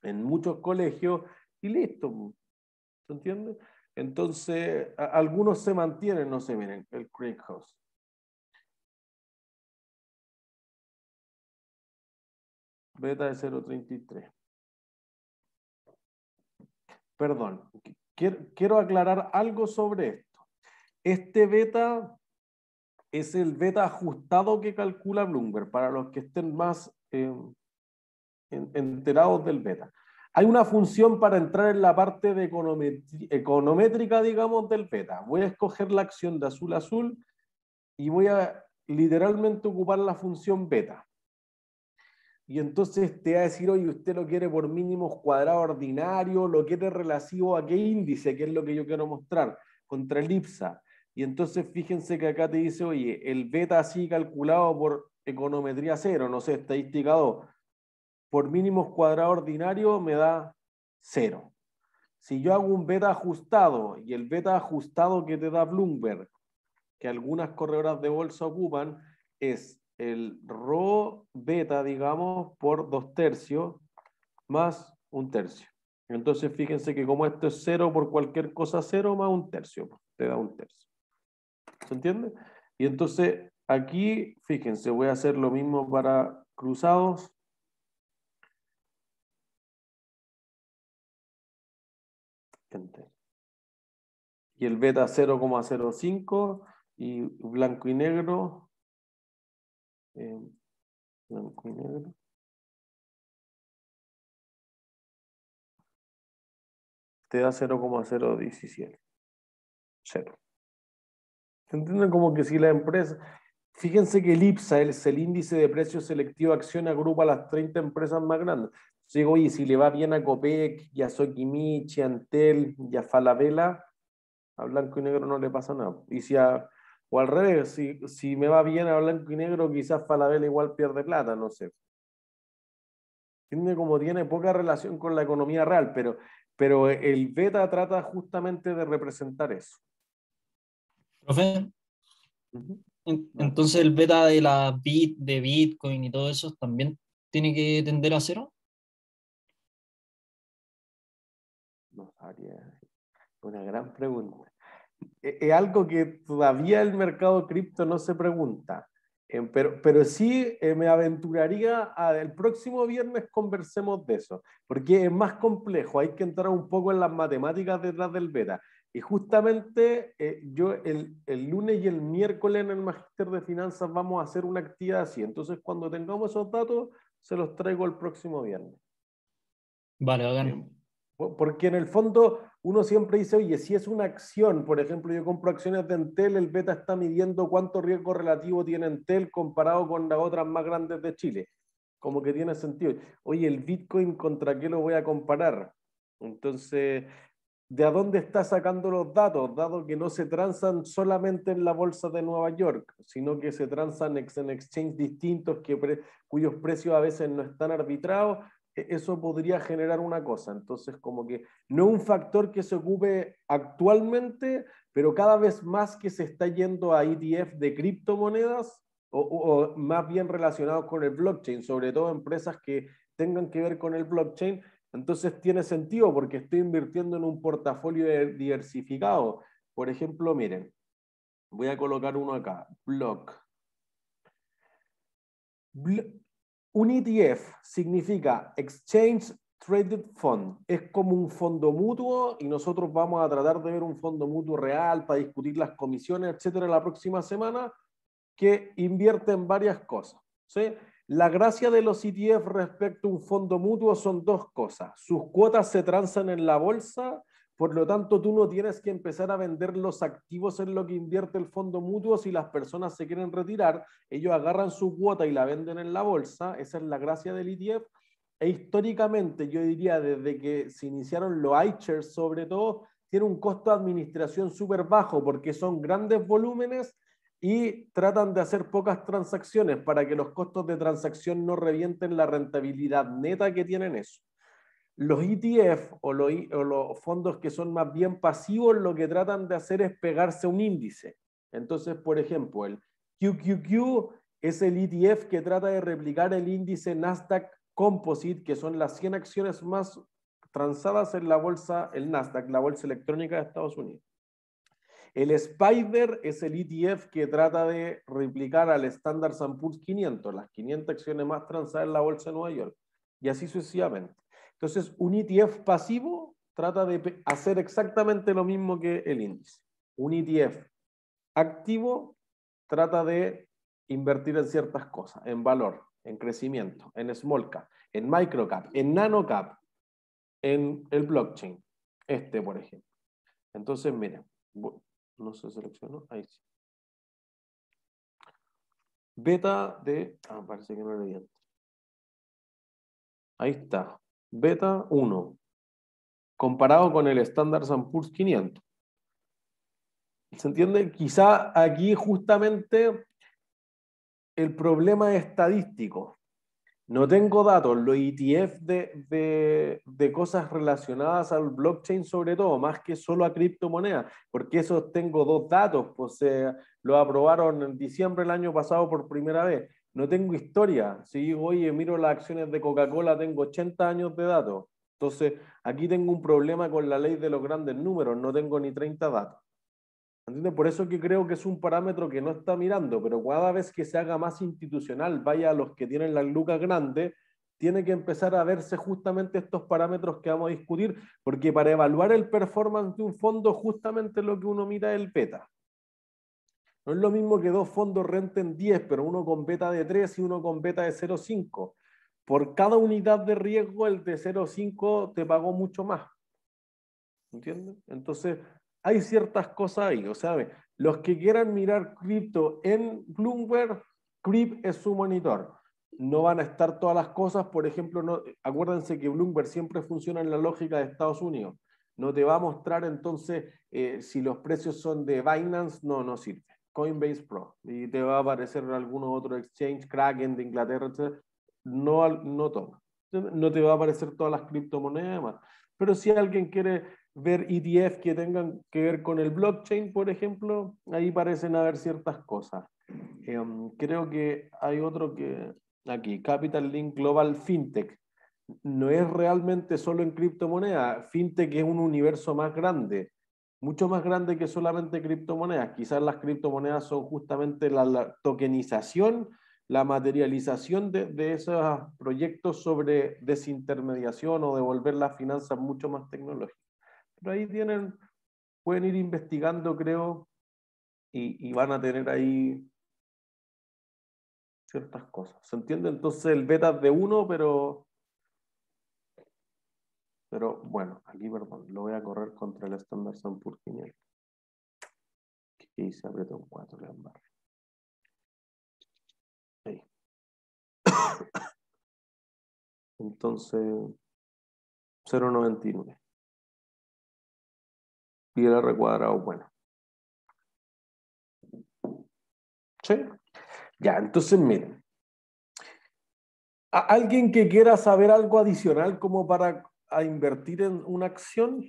en muchos colegios y listo. ¿Se entiende? Entonces, algunos se mantienen, no sé, miren, el Craig House beta de 0.33. Perdón, quiero, aclarar algo sobre esto. Este beta es el beta ajustado que calcula Bloomberg, para los que estén más em, enterados del beta. Hay una función para entrar en la parte de econométrica, digamos, del beta. Voy a escoger la acción de azul a azul y voy a literalmente ocupar la función beta y entonces te va a decir, oye, usted lo quiere por mínimos cuadrado ordinario, lo quiere relativo a qué índice, ¿Qué es lo que yo quiero mostrar, contra el IPSA. Y entonces fíjense que acá te dice, oye, el beta así calculado por econometría cero, no sé, estadística 2, por mínimos cuadrado ordinario me da cero. Si yo hago un beta ajustado y el beta ajustado que te da Bloomberg, que algunas corredoras de bolsa ocupan, es el ρ beta, digamos, por dos tercios más un tercio. Entonces fíjense que como esto es cero por cualquier cosa cero, más un tercio, pues, te da un tercio. ¿Se entiende? Y entonces aquí, fíjense, voy a hacer lo mismo para cruzados. Y el beta 0,05 y blanco y negro blanco y negro. Te da 0,017. Cero. ¿Se entienden? Como que si la empresa... Fíjense que el IPSA, el, el índice de precios selectivo acción, agrupa las 30 empresas más grandes. digo, si le va bien a Copec, y a Soquimichi, a Antel, y a Falabella, a Blanco y Negro no le pasa nada. Y si a o al revés, si, me va bien a blanco y negro, quizás Falabella igual pierde plata, no sé. Tiene como tiene poca relación con la economía real, pero, pero el beta trata justamente de representar eso. Profe, entonces el beta de la bit, de Bitcoin y todo eso también tiene que tender a cero. No Una gran pregunta es e algo que todavía el mercado cripto no se pregunta. Eh, pero, pero sí eh, me aventuraría a el próximo viernes conversemos de eso, porque es más complejo, hay que entrar un poco en las matemáticas detrás del beta. Y justamente eh, yo el, el, lunes y el miércoles en el Magister de Finanzas vamos a hacer una actividad así. Entonces, cuando tengamos esos datos, se los traigo el próximo viernes. Vale, hagan. Porque en el fondo uno siempre dice, oye, si es una acción, por ejemplo, yo compro acciones de Entel, el beta está midiendo cuánto riesgo relativo tiene Entel comparado con las otras más grandes de Chile. Como que tiene sentido. Oye, el Bitcoin, ¿contra qué lo voy a comparar? Entonces, ¿de a dónde está sacando los datos? Dado que no se transan solamente en la bolsa de Nueva York, sino que se transan en exchanges distintos cuyos precios a veces no están arbitrados e-, eso podría generar una cosa. Entonces, como que no un factor que se ocupe actualmente, pero cada vez más que se está yendo a ETF de criptomonedas o, más bien relacionados con el blockchain, sobre todo empresas que tengan que ver con el blockchain. Entonces tiene sentido porque estoy invirtiendo en un portafolio diversificado. Por ejemplo, miren, voy a colocar uno acá, Block. Un ETF significa Exchange Traded Fund. Es como un fondo mutuo y nosotros vamos a tratar de ver un fondo mutuo real para discutir las comisiones, etcétera, la próxima semana, que invierte en varias cosas. ¿sí? La gracia de los ETF respecto a un fondo mutuo son dos cosas. Sus cuotas se transan en la bolsa por lo tanto, tú no tienes que empezar a vender los activos en lo que invierte el fondo mutuo si las personas se quieren retirar. Ellos agarran su cuota y la venden en la bolsa. Esa es la gracia del ETF. E históricamente, yo diría, desde que se iniciaron los iShares sobre todo, tiene un costo de administración súper bajo porque son grandes volúmenes y tratan de hacer pocas transacciones para que los costos de transacción no revienten la rentabilidad neta que tienen eso. Los ETF o los, fondos que son más bien pasivos lo que tratan de hacer es pegarse un índice. Entonces, por ejemplo, el QQQ es el ETF que trata de replicar el índice Nasdaq Composite, que son las 100 acciones más transadas en la bolsa, el Nasdaq, la bolsa electrónica de Estados Unidos. El Spider es el ETF que trata de replicar al Standard Poor's 500, las 500 acciones más transadas en la bolsa de Nueva York, y así sucesivamente. Entonces, un ETF pasivo trata de hacer exactamente lo mismo que el índice. Un ETF activo trata de invertir en ciertas cosas, en valor, en crecimiento, en small cap, en micro cap, en nano cap, en el blockchain. Este, por ejemplo. Entonces, mira, no se seleccionó, ahí sí. Beta de, ah, parece que no le di Ahí está beta 1 comparado con el estándar Poor's 500. ¿Se entiende? Quizá aquí justamente el problema estadístico. No tengo datos, los ETF de, cosas relacionadas al blockchain sobre todo, más que solo a criptomonedas, porque esos tengo dos datos, pues lo aprobaron en diciembre del año pasado por primera vez no tengo historia. Si digo, oye, miro las acciones de Coca-Cola, tengo 80 años de datos. Entonces, aquí tengo un problema con la ley de los grandes números, no tengo ni 30 datos. ¿Entiendes? Por eso que creo que es un parámetro que no está mirando, pero cada vez que se haga más institucional, vaya a los que tienen la lucas grande, tiene que empezar a verse justamente estos parámetros que vamos a discutir, porque para evaluar el performance de un fondo, justamente lo que uno mira es el beta. No es lo mismo que dos fondos renten 10, pero uno con beta de 3 y uno con beta de 0,5. Por cada unidad de riesgo, el de 0,5 te pagó mucho más. ¿Entiendes? Entonces, hay ciertas cosas ahí. O sea, los que quieran mirar cripto en Bloomberg, CRIP es su monitor. No van a estar todas las cosas. Por ejemplo, acuérdense que Bloomberg siempre funciona en la lógica de Estados Unidos. No te va a mostrar entonces eh, si los precios son de Binance, no, no sirve. Coinbase Pro y te va a aparecer algunos otro exchange, Kraken de Inglaterra, etc. No, no toma. No te va a aparecer todas las criptomonedas y demás. Pero si alguien quiere ver ETF que tengan que ver con el blockchain, por ejemplo, ahí parecen haber ciertas cosas. Em, creo que hay otro que aquí, Capital Link Global FinTech. No es realmente solo en criptomonedas, FinTech es un universo más grande mucho más grande que solamente criptomonedas. Quizás las criptomonedas son justamente la, tokenización, la materialización de, esos proyectos sobre desintermediación o devolver las finanzas mucho más tecnológicas. Pero ahí tienen, pueden ir investigando, creo, y, van a tener ahí ciertas cosas. ¿Se entiende? Entonces el beta de uno, pero pero bueno, aquí, perdón, lo voy a correr contra el estándar San 500. Que hice un 4, le Barrio. Ahí. [coughs] Entonces, 0.99. Y recuadrado, oh, bueno. ¿Sí? Ya, entonces miren. alguien que quiera saber algo adicional como para a invertir en una acción?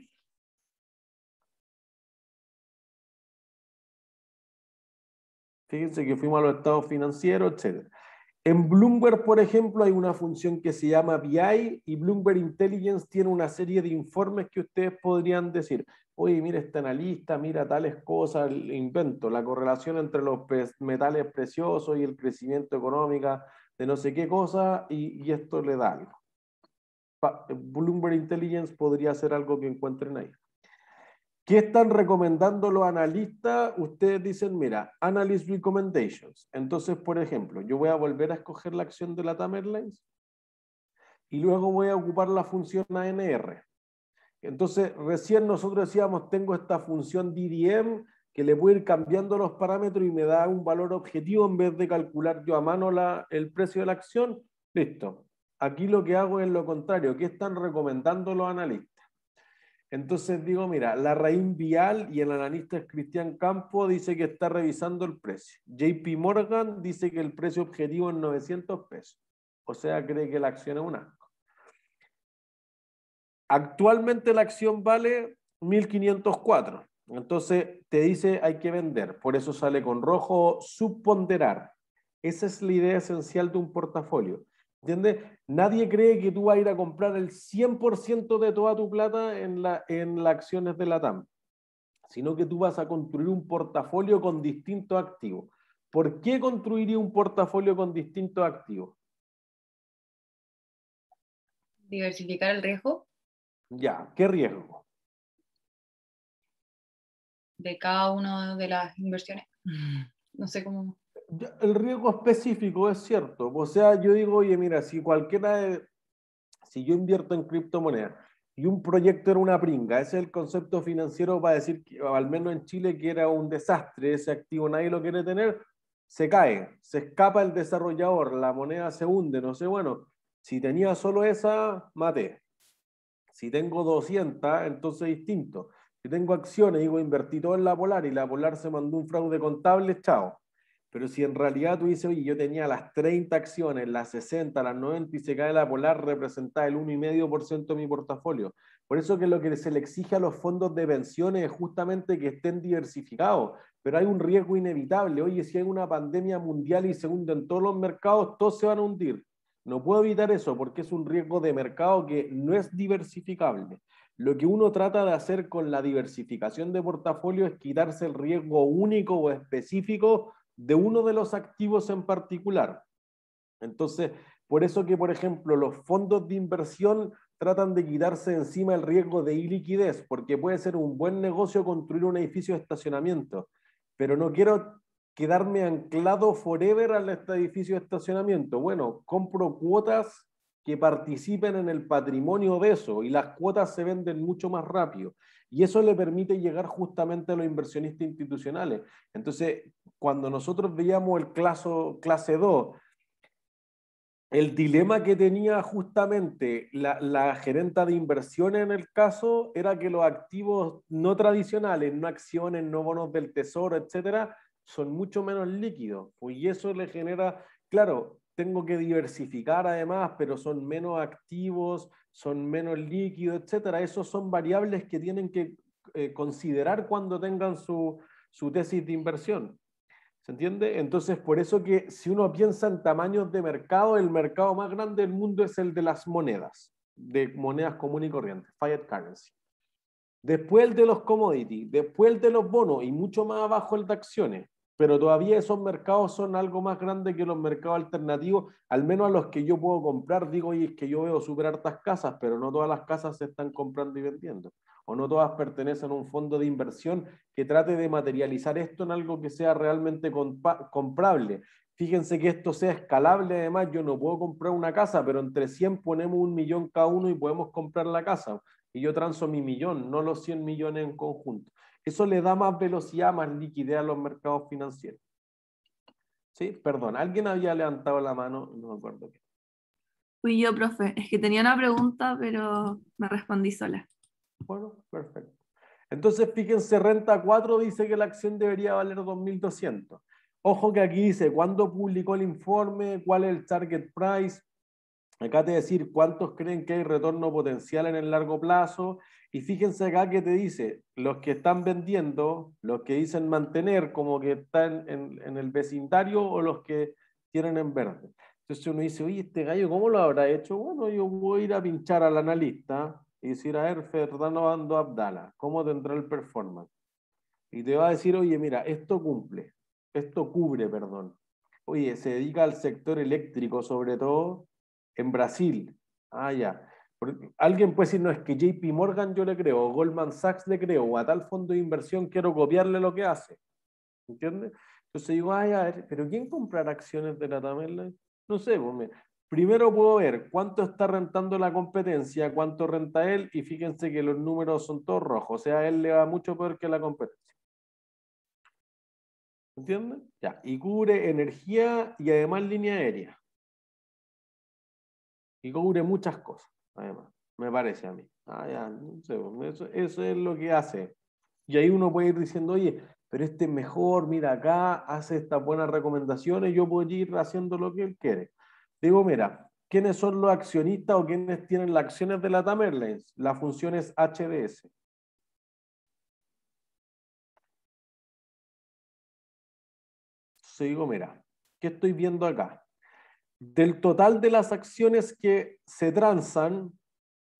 Fíjense que fuimos a los estados financieros, etc. En Bloomberg, por ejemplo, hay una función que se llama BI y Bloomberg Intelligence tiene una serie de informes que ustedes podrían decir, oye, mira esta analista, mira tales cosas, el invento, la correlación entre los metales preciosos y el crecimiento económico de no sé qué cosa, y esto le da algo. Bloomberg Intelligence podría ser algo que encuentren ahí. ¿Qué están recomendando los analistas? Ustedes dicen, mira, Analyst Recommendations. Entonces, por ejemplo, yo voy a volver a escoger la acción de la Tamerlens y luego voy a ocupar la función ANR. Entonces, recién nosotros decíamos, tengo esta función DDM que le voy a ir cambiando los parámetros y me da un valor objetivo en vez de calcular yo a mano el precio de la acción. Listo. Aquí lo que hago es lo contrario. ¿Qué están recomendando los analistas? Entonces digo, mira, la raíz vial y el analista Cristian Campo dice que está revisando el precio. JP Morgan dice que el precio objetivo es 900 pesos. O sea, cree que la acción es un asco. Actualmente la acción vale 1504. Entonces te dice hay que vender. Por eso sale con rojo subponderar. Esa es la idea esencial de un portafolio. ¿Entiendes? Nadie cree que tú vas a ir a comprar el 100% de toda tu plata en, las acciones de la TAM, sino que tú vas a construir un portafolio con distintos activos. ¿Por qué construiría un portafolio con distintos activos? Diversificar el riesgo. Ya, ¿qué riesgo? De cada una de las inversiones. Mm. No sé cómo el riesgo específico es cierto. O sea, yo digo, oye, mira, si cualquiera, de, si yo invierto en criptomonedas y un proyecto era una pringa, ese es el concepto financiero para decir, al menos en Chile, que era un desastre, ese activo nadie lo quiere tener, se cae, se escapa el desarrollador, la moneda se hunde, no sé, bueno, si tenía solo esa, maté. Si tengo 200, entonces distinto. Si tengo acciones, digo, invertí todo en la Polar y la Polar se mandó un fraude contable, chao pero si en realidad tú dices, oye, yo tenía las 30 acciones, las 60, las 90 y se cae la polar, representa el 1,5% de mi portafolio. Por eso que lo que se le exige a los fondos de pensiones es justamente que estén diversificados. Pero hay un riesgo inevitable. Oye, si hay una pandemia mundial y se hunden todos los mercados, todos se van a hundir. No puedo evitar eso porque es un riesgo de mercado que no es diversificable. Lo que uno trata de hacer con la diversificación de portafolio es quitarse el riesgo único o específico de uno de los activos en particular. Entonces, por eso que, por ejemplo, los fondos de inversión tratan de quitarse encima el riesgo de iliquidez, porque puede ser un buen negocio construir un edificio de estacionamiento, pero no quiero quedarme anclado forever al edificio de estacionamiento. Bueno, compro cuotas que participen en el patrimonio de eso y las cuotas se venden mucho más rápido. Y eso le permite llegar justamente a los inversionistas institucionales. Entonces, cuando nosotros veíamos el caso clase 2, el dilema que tenía justamente la, gerenta de inversiones en el caso era que los activos no tradicionales, no acciones, no bonos del tesoro, etcétera, son mucho menos líquidos. Pues, y eso le genera, claro, tengo que diversificar además, pero son menos activos, son menos líquidos, etcétera. Esos son variables que tienen que eh, considerar cuando tengan su, su tesis de inversión. ¿Se entiende? Entonces, por eso que si uno piensa en tamaños de mercado, el mercado más grande del mundo es el de las monedas, de monedas comunes y corrientes, fiat currency. Después el de los commodities, después el de los bonos y mucho más abajo el de acciones pero todavía esos mercados son algo más grandes que los mercados alternativos, al menos a los que yo puedo comprar. Digo, y es que yo veo súper hartas casas, pero no todas las casas se están comprando y vendiendo, o no todas pertenecen a un fondo de inversión que trate de materializar esto en algo que sea realmente comprable. Fíjense que esto sea escalable, además yo no puedo comprar una casa, pero entre 100 ponemos un millón cada uno y podemos comprar la casa. Y yo transo mi millón, no los 100 millones en conjunto. Eso le da más velocidad, más liquidez a los mercados financieros. Sí, perdón, alguien había levantado la mano, no me acuerdo qué. Fui yo, profe. Es que tenía una pregunta, pero me respondí sola. Bueno, perfecto. Entonces, fíjense, renta 4 dice que la acción debería valer 2.200. Ojo que aquí dice cuándo publicó el informe, cuál es el target price, Acá te decir cuántos creen que hay retorno potencial en el largo plazo. Y fíjense acá que te dice, los que están vendiendo, los que dicen mantener como que están en, el vecindario o los que tienen en verde. Entonces uno dice, oye, este gallo, ¿cómo lo habrá hecho? Bueno, yo voy a ir a pinchar al analista y decir, a ver, Fernando Abdala, ¿cómo tendrá el performance? Y te va a decir, oye, mira, esto cumple, esto cubre, perdón. Oye, se dedica al sector eléctrico sobre todo, en Brasil. Ah, ya. Alguien puede decir, no, es que JP Morgan yo le creo, o Goldman Sachs le creo, o a tal fondo de inversión quiero copiarle lo que hace. ¿Entiendes? Entonces digo, ay, a pero ¿quién comprará acciones de la Tamela. No sé, pues, primero puedo ver cuánto está rentando la competencia, cuánto renta él, y fíjense que los números son todos rojos, o sea, él le va mucho peor que la competencia. ¿Entiendes? Ya, y cubre energía y además línea aérea y cubre muchas cosas, además, me parece a mí. Ah, ya, eso, es lo que hace. Y ahí uno puede ir diciendo, oye, pero este mejor, mira acá, hace estas buenas recomendaciones, yo puedo ir haciendo lo que él quiere. Digo, mira, ¿quiénes son los accionistas o quiénes tienen las acciones de la Tamerlens? La función es HDS. digo, mira, ¿qué estoy viendo acá? Del total de las acciones que se transan,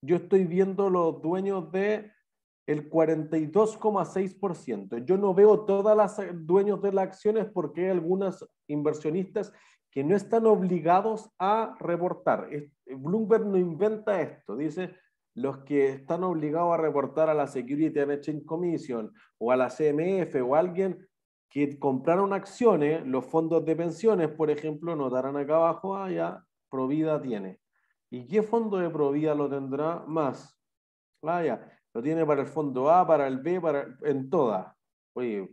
yo estoy viendo los dueños de el 42,6%. Yo no veo todas las dueños de las acciones porque hay algunos inversionistas que no están obligados a reportar. Bloomberg no inventa esto, dice los que están obligados a reportar a la Security and Exchange Commission o a la CMF o a alguien que compraron acciones, los fondos de pensiones, por ejemplo, notarán acá abajo, ah, ya, Provida tiene. ¿Y qué fondo de Provida lo tendrá más? Ah, lo tiene para el fondo A, para el B, para, en todas. Oye,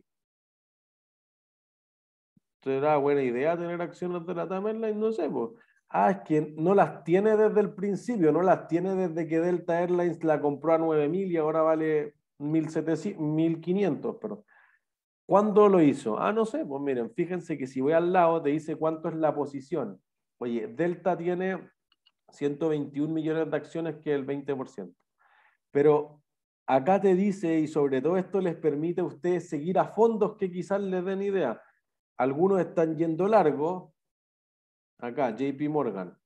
¿será buena idea tener acciones de la Airlines, No sé, pues. Ah, es que no las tiene desde el principio, no las tiene desde que Delta Airlines la compró a 9.000 y ahora vale 1.700, 1.500, perdón. ¿Cuándo lo hizo? Ah, no sé, pues miren, fíjense que si voy al lado te dice cuánto es la posición. Oye, Delta tiene 121 millones de acciones, que es el 20%. Pero acá te dice, y sobre todo esto les permite a ustedes seguir a fondos que quizás les den idea. Algunos están yendo largo. Acá, JP Morgan.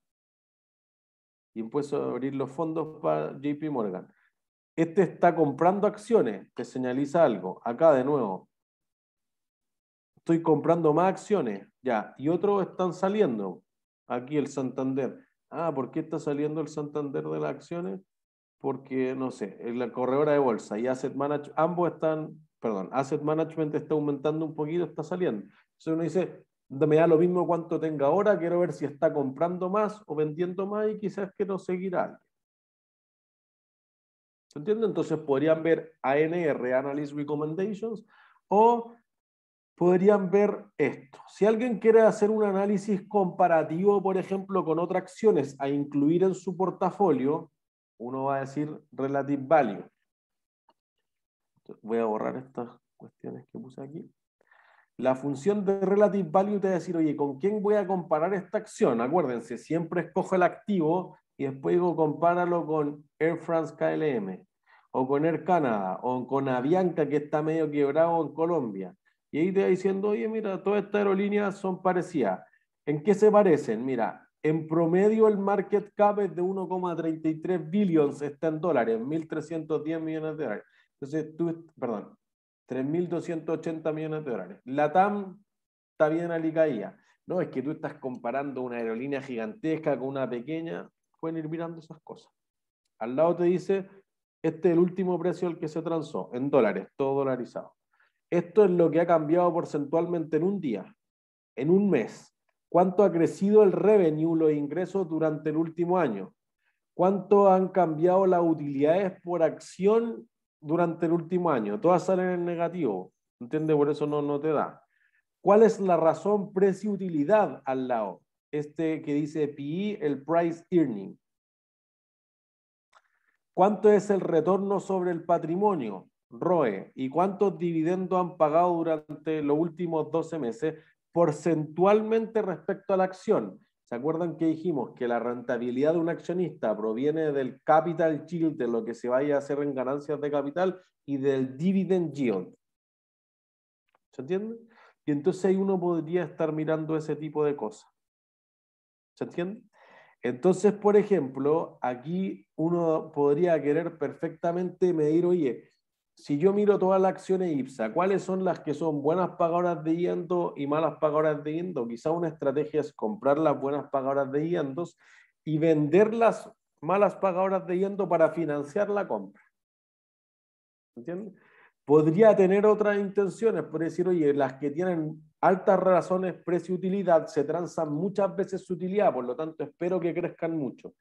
Impuesto a abrir los fondos para JP Morgan. Este está comprando acciones, que señaliza algo. Acá de nuevo, estoy comprando más acciones, ya, y otros están saliendo. Aquí el Santander. Ah, ¿por qué está saliendo el Santander de las acciones? Porque, no sé, la corredora de bolsa y Asset Management, ambos están, perdón, Asset Management está aumentando un poquito, está saliendo. Entonces uno dice, me da lo mismo cuánto tenga ahora, quiero ver si está comprando más o vendiendo más y quizás quiero seguir seguirá. ¿Se Entonces podrían ver ANR, Analyst Recommendations, o podrían ver esto. Si alguien quiere hacer un análisis comparativo, por ejemplo, con otras acciones a incluir en su portafolio, uno va a decir relative value. Voy a borrar estas cuestiones que puse aquí. La función de relative value te va a decir, oye, ¿con quién voy a comparar esta acción? Acuérdense, siempre escojo el activo y después digo, compáralo con Air France KLM, o con Air Canada, o con Avianca que está medio quebrado en Colombia y ahí te va diciendo, oye, mira, todas estas aerolíneas son parecidas. ¿En qué se parecen? Mira, en promedio el market cap es de 1,33 billions, está en dólares, 1.310 millones de dólares. Entonces, tú, perdón, 3.280 millones de dólares. La TAM está bien alicaída. No, es que tú estás comparando una aerolínea gigantesca con una pequeña. Pueden ir mirando esas cosas. Al lado te dice, este es el último precio al que se transó, en dólares, todo dolarizado. Esto es lo que ha cambiado porcentualmente en un día, en un mes. ¿Cuánto ha crecido el revenue, los ingresos durante el último año? ¿Cuánto han cambiado las utilidades por acción durante el último año? Todas salen en negativo, ¿entiendes? Por eso no, no te da. ¿Cuál es la razón precio-utilidad al lado? Este que dice pi e, el price earning. ¿Cuánto es el retorno sobre el patrimonio? ROE y cuántos dividendos han pagado durante los últimos 12 meses porcentualmente respecto a la acción. ¿Se acuerdan que dijimos que la rentabilidad de un accionista proviene del capital yield, de lo que se vaya a hacer en ganancias de capital, y del dividend yield? ¿Se entiende? Y entonces ahí uno podría estar mirando ese tipo de cosas. ¿Se entiende? Entonces, por ejemplo, aquí uno podría querer perfectamente medir, oye, si yo miro todas las acciones IPSA, ¿cuáles son las que son buenas pagadoras de yendo y malas pagadoras de yendo? Quizá una estrategia es comprar las buenas pagadoras de yendos y vender las malas pagadoras de yendo para financiar la compra. ¿Entiendes? Podría tener otras intenciones, por decir, oye, las que tienen altas razones, precio-utilidad y se transan muchas veces su utilidad, por lo tanto espero que crezcan mucho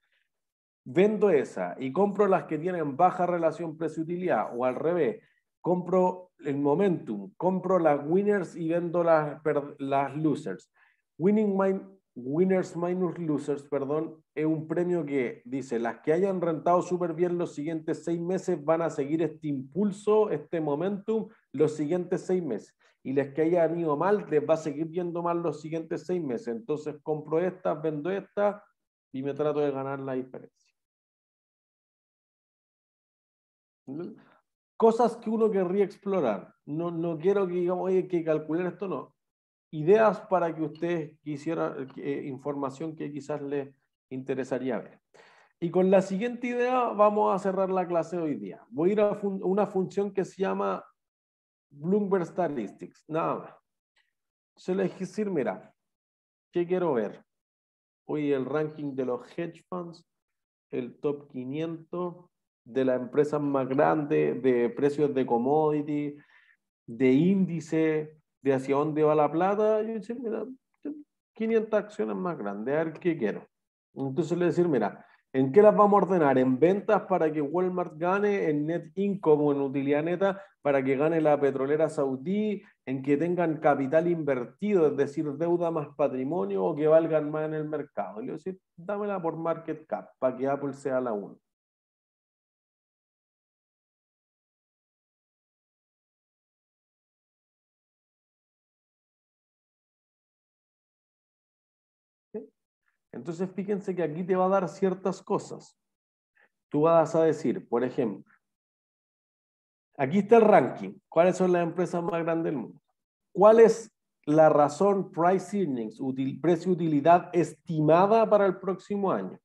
vendo esa y compro las que tienen baja relación precio-utilidad o al revés, compro el momentum, compro las winners y vendo las, las losers. Winning winners minus losers, perdón, es un premio que dice, las que hayan rentado súper bien los siguientes seis meses van a seguir este impulso, este momentum, los siguientes seis meses. Y las que hayan ido mal, les va a seguir viendo mal los siguientes seis meses. Entonces compro estas, vendo estas y me trato de ganar la diferencia. Cosas que uno querría explorar. No, no quiero que digamos, oye, que calcular esto, no. Ideas para que ustedes quisieran, eh, información que quizás les interesaría ver. Y con la siguiente idea vamos a cerrar la clase hoy día. Voy a ir a una función que se llama Bloomberg Statistics, nada más. Se le decir, mira, ¿qué quiero ver? Hoy el ranking de los hedge funds, el top 500, de las empresas más grandes, de precios de commodity, de índice, de hacia dónde va la plata, yo decía, mira, 500 acciones más grandes, a ver qué quiero. Entonces le decir, mira, ¿en qué las vamos a ordenar? ¿En ventas para que Walmart gane? ¿En net income o en utilidad neta para que gane la petrolera saudí? ¿En que tengan capital invertido, es decir, deuda más patrimonio o que valgan más en el mercado? Le voy decir, dámela por market cap para que Apple sea la 1. Entonces, fíjense que aquí te va a dar ciertas cosas. Tú vas a decir, por ejemplo, aquí está el ranking. ¿Cuáles son las empresas más grandes del mundo? ¿Cuál es la razón price earnings, precio utilidad estimada para el próximo año?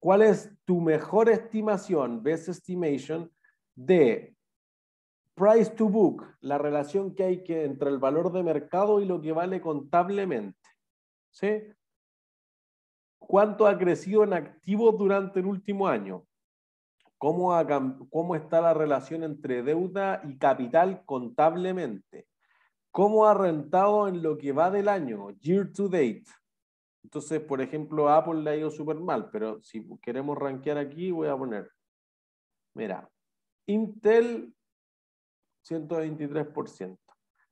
¿Cuál es tu mejor estimación, best estimation, de price to book, la relación que hay entre el valor de mercado y lo que vale contablemente? ¿Sí? ¿Cuánto ha crecido en activos durante el último año? ¿Cómo, está la relación entre deuda y capital contablemente? ¿Cómo ha rentado en lo que va del año, year to date? Entonces, por ejemplo, Apple le ha ido súper mal, pero si queremos rankear aquí, voy a poner, mira, Intel 123%.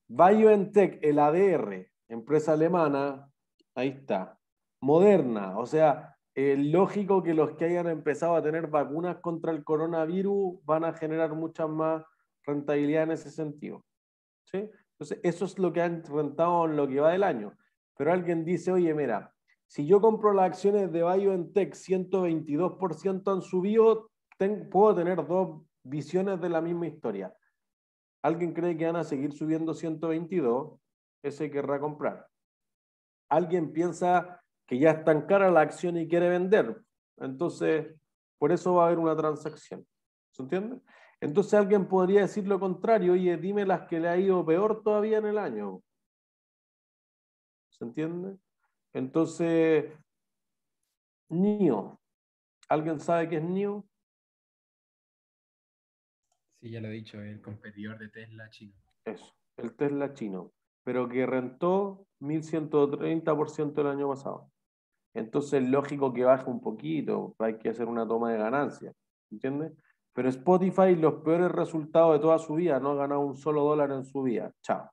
BioNTech, el ADR, empresa alemana, ahí está, moderna. O sea, lógico que los que hayan empezado a tener vacunas contra el coronavirus van a generar mucha más rentabilidad en ese sentido. ¿sí? Entonces, eso es lo que han rentado en lo que va del año. Pero alguien dice, oye, mira, si yo compro las acciones de BioNTech, 122% han subido, puedo tener dos visiones de la misma historia. Alguien cree que van a seguir subiendo 122, ese querrá comprar. Alguien piensa que ya está tan cara la acción y quiere vender. Entonces, por eso va a haber una transacción. ¿Se entiende? Entonces alguien podría decir lo contrario, oye, dime las que le ha ido peor todavía en el año. ¿Se entiende? Entonces, NIO. ¿Alguien sabe qué es NIO? Sí, ya lo he dicho, el competidor de Tesla chino. Eso, el Tesla chino, pero que rentó 1.130% el año pasado entonces es lógico que baje un poquito, hay que hacer una toma de ganancia, ¿entiendes? Pero Spotify, los peores resultados de toda su vida, no ha ganado un solo dólar en su vida, chao.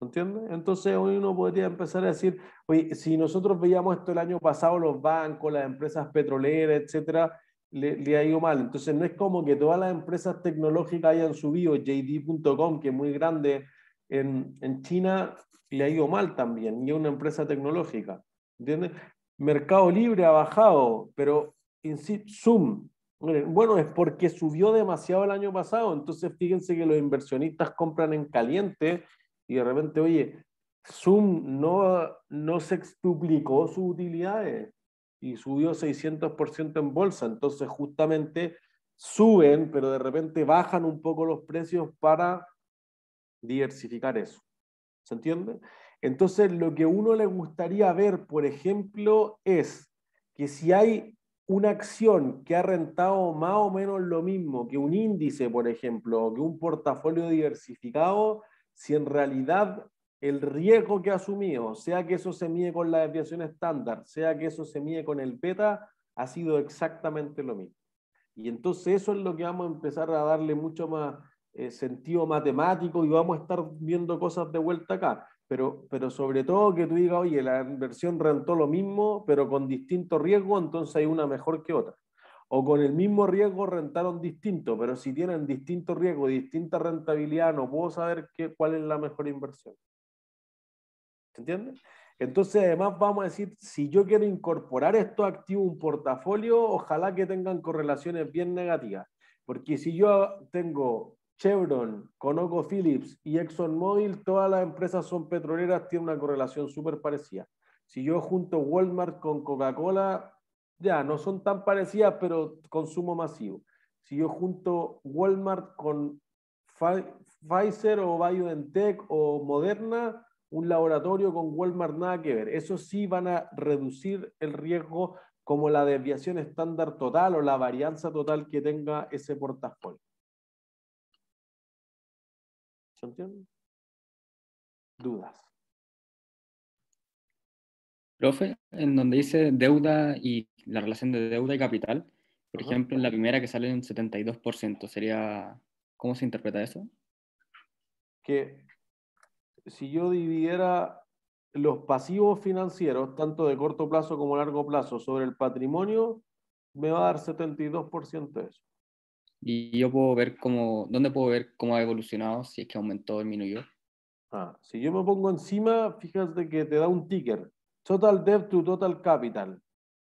¿Entiendes? Entonces hoy uno podría empezar a decir, oye, si nosotros veíamos esto el año pasado, los bancos, las empresas petroleras, etcétera, le, ha ido mal. Entonces no es como que todas las empresas tecnológicas hayan subido, JD.com, que es muy grande en, en China, le ha ido mal también, y es una empresa tecnológica. ¿Entiendes? Mercado Libre ha bajado, pero Zoom, bueno, es porque subió demasiado el año pasado, entonces fíjense que los inversionistas compran en caliente y de repente, oye, Zoom no, no se duplicó sus utilidades y subió 600% en bolsa, entonces justamente suben, pero de repente bajan un poco los precios para diversificar eso. ¿Se entiende? Entonces, lo que uno le gustaría ver, por ejemplo, es que si hay una acción que ha rentado más o menos lo mismo que un índice, por ejemplo, o que un portafolio diversificado, si en realidad el riesgo que ha asumido, sea que eso se mide con la desviación estándar, sea que eso se mide con el beta, ha sido exactamente lo mismo. Y entonces eso es lo que vamos a empezar a darle mucho más eh, sentido matemático y vamos a estar viendo cosas de vuelta acá pero, pero sobre todo que tú digas, oye, la inversión rentó lo mismo, pero con distinto riesgo, entonces hay una mejor que otra. O con el mismo riesgo rentaron distinto, pero si tienen distinto riesgo, distinta rentabilidad, no puedo saber qué, cuál es la mejor inversión. ¿Se entiende? Entonces, además, vamos a decir, si yo quiero incorporar estos activos a un portafolio, ojalá que tengan correlaciones bien negativas. Porque si yo tengo Chevron, ConocoPhillips y ExxonMobil, todas las empresas son petroleras, tienen una correlación súper parecida. Si yo junto Walmart con Coca-Cola, ya no son tan parecidas, pero consumo masivo. Si yo junto Walmart con Pfizer o BioNTech o Moderna, un laboratorio con Walmart nada que ver. Eso sí van a reducir el riesgo como la desviación estándar total o la varianza total que tenga ese portafolio. ¿Se Dudas. Profe, en donde dice deuda y la relación de deuda y capital, por ejemplo, en la primera que sale un 72%, sería ¿cómo se interpreta eso? Que si yo dividiera los pasivos financieros, tanto de corto plazo como largo plazo, sobre el patrimonio, me va a dar 72% de eso. Y yo puedo ver cómo, dónde puedo ver cómo ha evolucionado, si es que aumentó o disminuyó. Ah, si yo me pongo encima, fíjate que te da un ticker, total debt to total capital.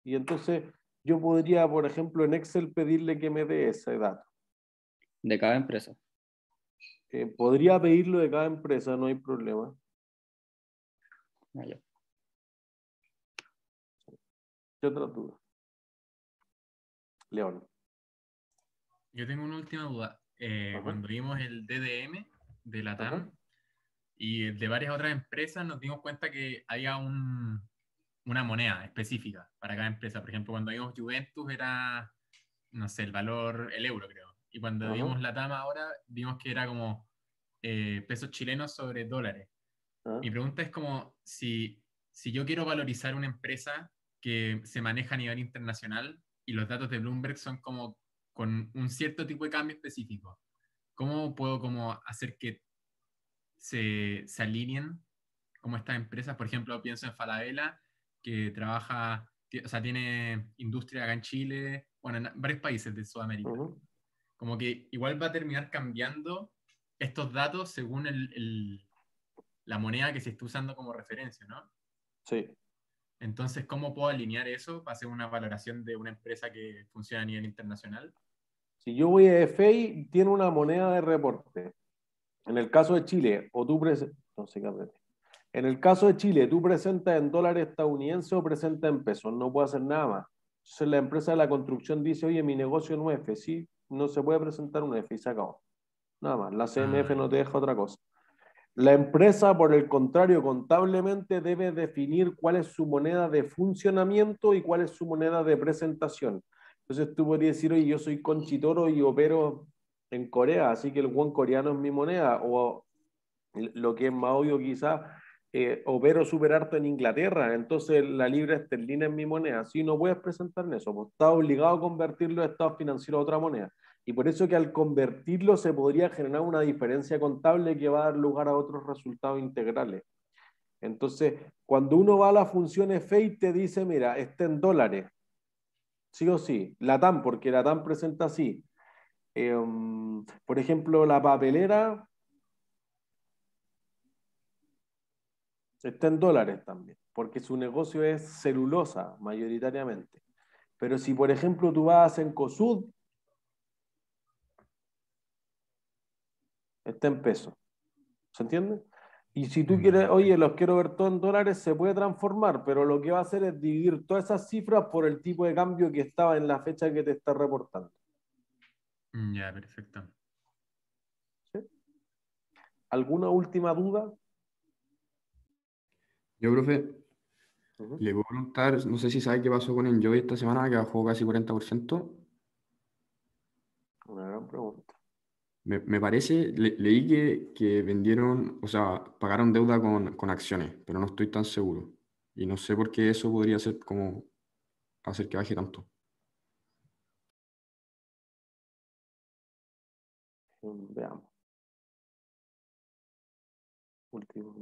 Y entonces yo podría, por ejemplo, en Excel pedirle que me dé ese dato. De cada empresa. Eh, podría pedirlo de cada empresa, no hay problema. Ah, ¿Qué otra duda? León. Yo tengo una última duda. Eh, cuando vimos el DDM de la TAM y de varias otras empresas, nos dimos cuenta que había una moneda específica para cada empresa. Por ejemplo, cuando vimos Juventus era, no sé, el valor, el euro creo. Y cuando vimos la TAM ahora, vimos que era como eh, pesos chilenos sobre dólares. Ah. Mi pregunta es como si, si yo quiero valorizar una empresa que se maneja a nivel internacional y los datos de Bloomberg son como con un cierto tipo de cambio específico. ¿Cómo puedo como hacer que se, se alineen como estas empresas? Por ejemplo, pienso en Falabella, que trabaja, o sea, tiene industria acá en Chile, bueno, en varios países de Sudamérica. Como que igual va a terminar cambiando estos datos según la moneda que se está usando como referencia, ¿no? Sí. Entonces, ¿cómo puedo alinear eso para hacer una valoración de una empresa que funciona a nivel internacional? Si yo voy a EFI tiene una moneda de reporte. En el caso de Chile, o tú En el caso de Chile, tú presentas en dólares estadounidenses o presentas en pesos, no puedo hacer nada más. Entonces la empresa de la construcción dice, oye, mi negocio no es F, sí, no se puede presentar un F y se acabó. Nada más, la CMF ah. no te deja otra cosa. La empresa, por el contrario, contablemente debe definir cuál es su moneda de funcionamiento y cuál es su moneda de presentación. Entonces tú podrías decir, oye, yo soy Conchitoro y opero en Corea, así que el won coreano es mi moneda, o lo que es más obvio quizá eh, opero super harto en Inglaterra, entonces la libra esterlina es mi moneda. Si no puedes presentar en eso, pues, está obligado a convertirlo en estado financiero a otra moneda. Y por eso que al convertirlo se podría generar una diferencia contable que va a dar lugar a otros resultados integrales. Entonces, cuando uno va a la función FEI, te dice, mira, está en dólares. Sí o sí. La TAM, porque la TAM presenta así. Em, por ejemplo, la papelera está en dólares también, porque su negocio es celulosa mayoritariamente. Pero si, por ejemplo, tú vas en COSUD, está en peso. ¿Se entiende? Y si tú mm, quieres, oye, los quiero ver todos en dólares, se puede transformar, pero lo que va a hacer es dividir todas esas cifras por el tipo de cambio que estaba en la fecha que te está reportando. Mm, ya, perfecto. ¿Alguna última duda? Yo, profe, le voy a preguntar, no sé si sabe qué pasó con el Enjoy esta semana, que bajó casi 40%. Una gran pregunta. Me, parece, leí que, vendieron, o sea, pagaron deuda con, acciones, pero no estoy tan seguro. Y no sé por qué eso podría ser como hacer que baje tanto. Mm, veamos. Último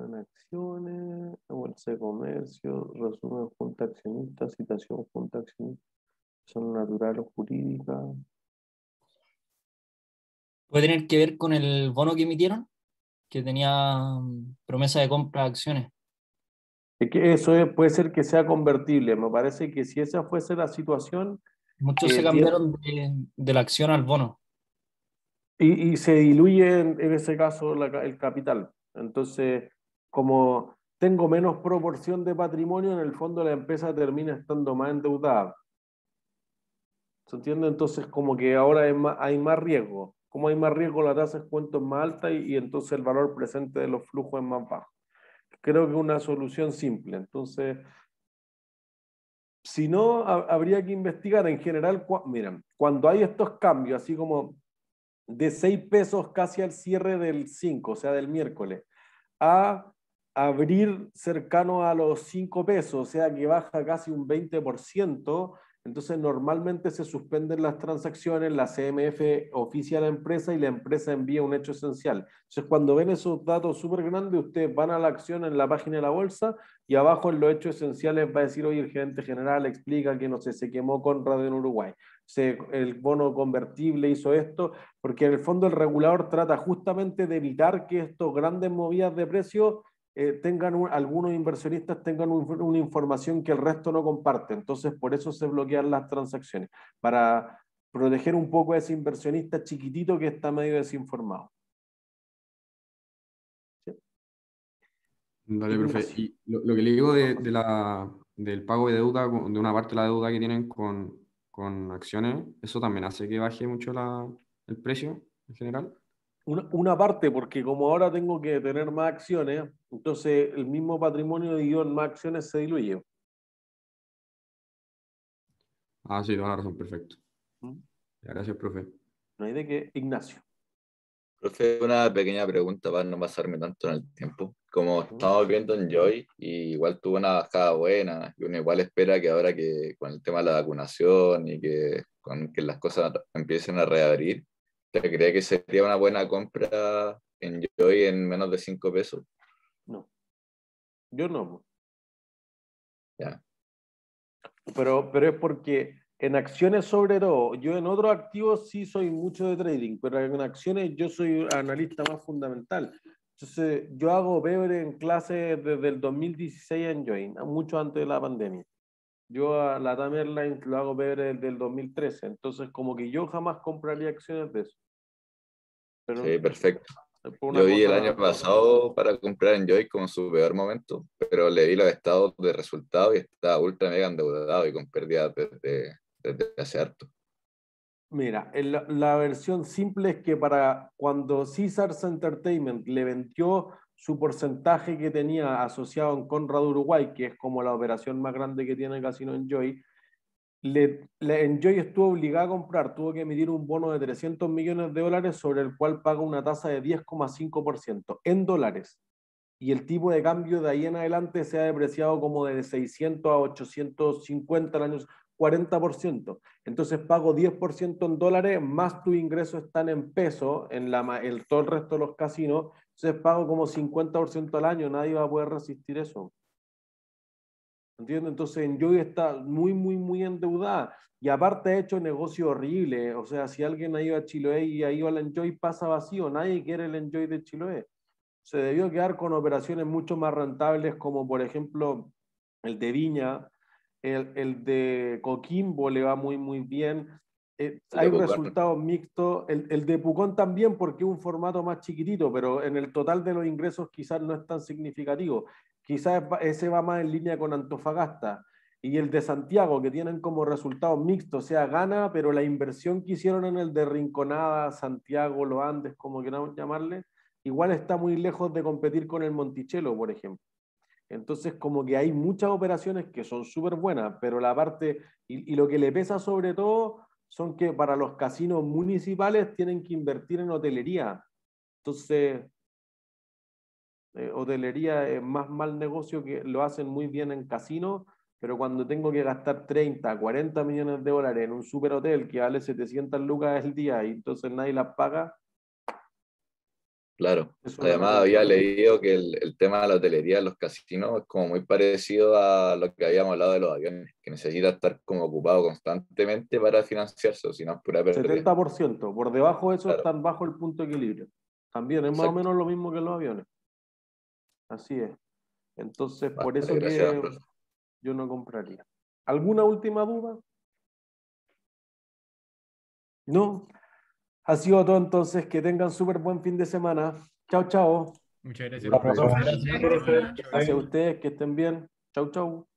en acciones, bolsa de comercio, resumen junta accionista, citación junta accionista, son natural o jurídica. ¿Puede tener que ver con el bono que emitieron? Que tenía mm, promesa de compra de acciones. Es que eso puede ser que sea convertible. Me parece que si esa fuese la situación. Muchos eh, se cambiaron de la acción al bono. Y, se diluye en, ese caso el capital. Entonces, como tengo menos proporción de patrimonio, en el fondo la empresa termina estando más endeudada. ¿Se entiende? Entonces, como que ahora hay más, riesgo. Como hay más riesgo, la tasa de descuento es más alta y, entonces el valor presente de los flujos es más bajo. Creo que es una solución simple. Entonces, si no, habría que investigar en general. miren, cuando hay estos cambios, así como de 6 pesos casi al cierre del 5, o sea, del miércoles, a abrir cercano a los 5 pesos, o sea, que baja casi un 20%. Entonces, normalmente se suspenden las transacciones, la CMF oficia a la empresa y la empresa envía un hecho esencial. Entonces, cuando ven esos datos súper grandes, ustedes van a la acción en la página de la bolsa y abajo en los hechos esenciales va a decir, oye, el gerente general explica que no sé, se quemó radio en Uruguay el bono convertible hizo esto, porque en el fondo el regulador trata justamente de evitar que estos grandes movidas de precios eh, tengan algunos inversionistas tengan una información que el resto no comparte. Entonces, por eso se bloquean las transacciones, para proteger un poco a ese inversionista chiquitito que está medio desinformado. Dale, profe. Y lo, que le digo del pago de deuda, de una parte de la deuda que tienen con, con acciones, eso también hace que baje mucho la, el precio en general. Una, una, parte, porque como ahora tengo que tener más acciones, entonces el mismo patrimonio dividido en más acciones se diluye. Ah, sí, toda la razón, perfecto. Mm. Gracias, profe. No hay de qué, Ignacio. Profe, una pequeña pregunta para no pasarme tanto en el tiempo. Como estamos viendo en Joy, y igual tuvo una bajada buena, y uno igual espera que ahora que con el tema de la vacunación y que, que las cosas empiecen a reabrir, ¿te cree que sería una buena compra en Joy en menos de 5 pesos? No. Yo no. Ya. Pero, pero es porque en acciones sobre todo. Yo en otros activos sí soy mucho de trading, pero en acciones yo soy analista más fundamental. Entonces, yo hago beber en clase desde el 2016 en Join, mucho antes de la pandemia. Yo a la TAM lo hago ver desde el 2013. Entonces, como que yo jamás compraría acciones de eso. sí, perfecto. Yo vi el año pasado para comprar en Joy como su peor momento, pero le vi los estados de resultados y estaba ultra mega endeudado y con pérdidas desde desde Mira, la versión simple es que para cuando Caesars Entertainment le vendió su porcentaje que tenía asociado en Conrad Uruguay, que es como la operación más grande que tiene el casino Enjoy, le, Enjoy estuvo obligada a comprar, tuvo que emitir un bono de 300 millones de dólares sobre el cual paga una tasa de 10,5% en dólares. Y el tipo de cambio de ahí en adelante se ha depreciado como de 600 a 850 al año 40%. Entonces pago 10% en dólares, más tus ingresos están en peso, en la, el, todo el resto de los casinos. Entonces pago como 50% al año, nadie va a poder resistir eso. ¿Entiendes? Entonces Enjoy está muy, muy, muy endeudada. Y aparte ha hecho negocio horrible. O sea, si alguien ha ido a Chiloé y ha ido al Enjoy, pasa vacío. Nadie quiere el Enjoy de Chiloé. Se debió quedar con operaciones mucho más rentables, como por ejemplo el de Viña, el, de Coquimbo le va muy, muy bien. Eh, hay resultados mixtos. El, el, de Pucón también, porque es un formato más chiquitito, pero en el total de los ingresos quizás no es tan significativo. Quizás ese va más en línea con Antofagasta. Y el de Santiago, que tienen como resultados mixtos, o sea, gana, pero la inversión que hicieron en el de Rinconada, Santiago, lo Andes, como queramos llamarle, igual está muy lejos de competir con el Monticello, por ejemplo. Entonces, como que hay muchas operaciones que son súper buenas, pero la parte, y, lo que le pesa sobre todo, son que para los casinos municipales tienen que invertir en hotelería. Entonces, eh, hotelería es más mal negocio que lo hacen muy bien en casino, pero cuando tengo que gastar 30, 40 millones de dólares en un hotel que vale 700 lucas el día y entonces nadie las paga, Claro. Además había leído que el, tema de la hotelería en los casinos es como muy parecido a lo que habíamos hablado de los aviones, que necesita estar como ocupado constantemente para financiarse, sino si no es pura pérdida. 70%, por debajo de eso están bajo el punto de equilibrio. También es más o menos lo mismo que los aviones. Así es. Entonces, por eso que yo no compraría. ¿Alguna última duda? No, ha sido todo entonces. Que tengan súper buen fin de semana. Chao, chao. Muchas gracias. Gracias a ustedes. Que estén bien. Chao, chao.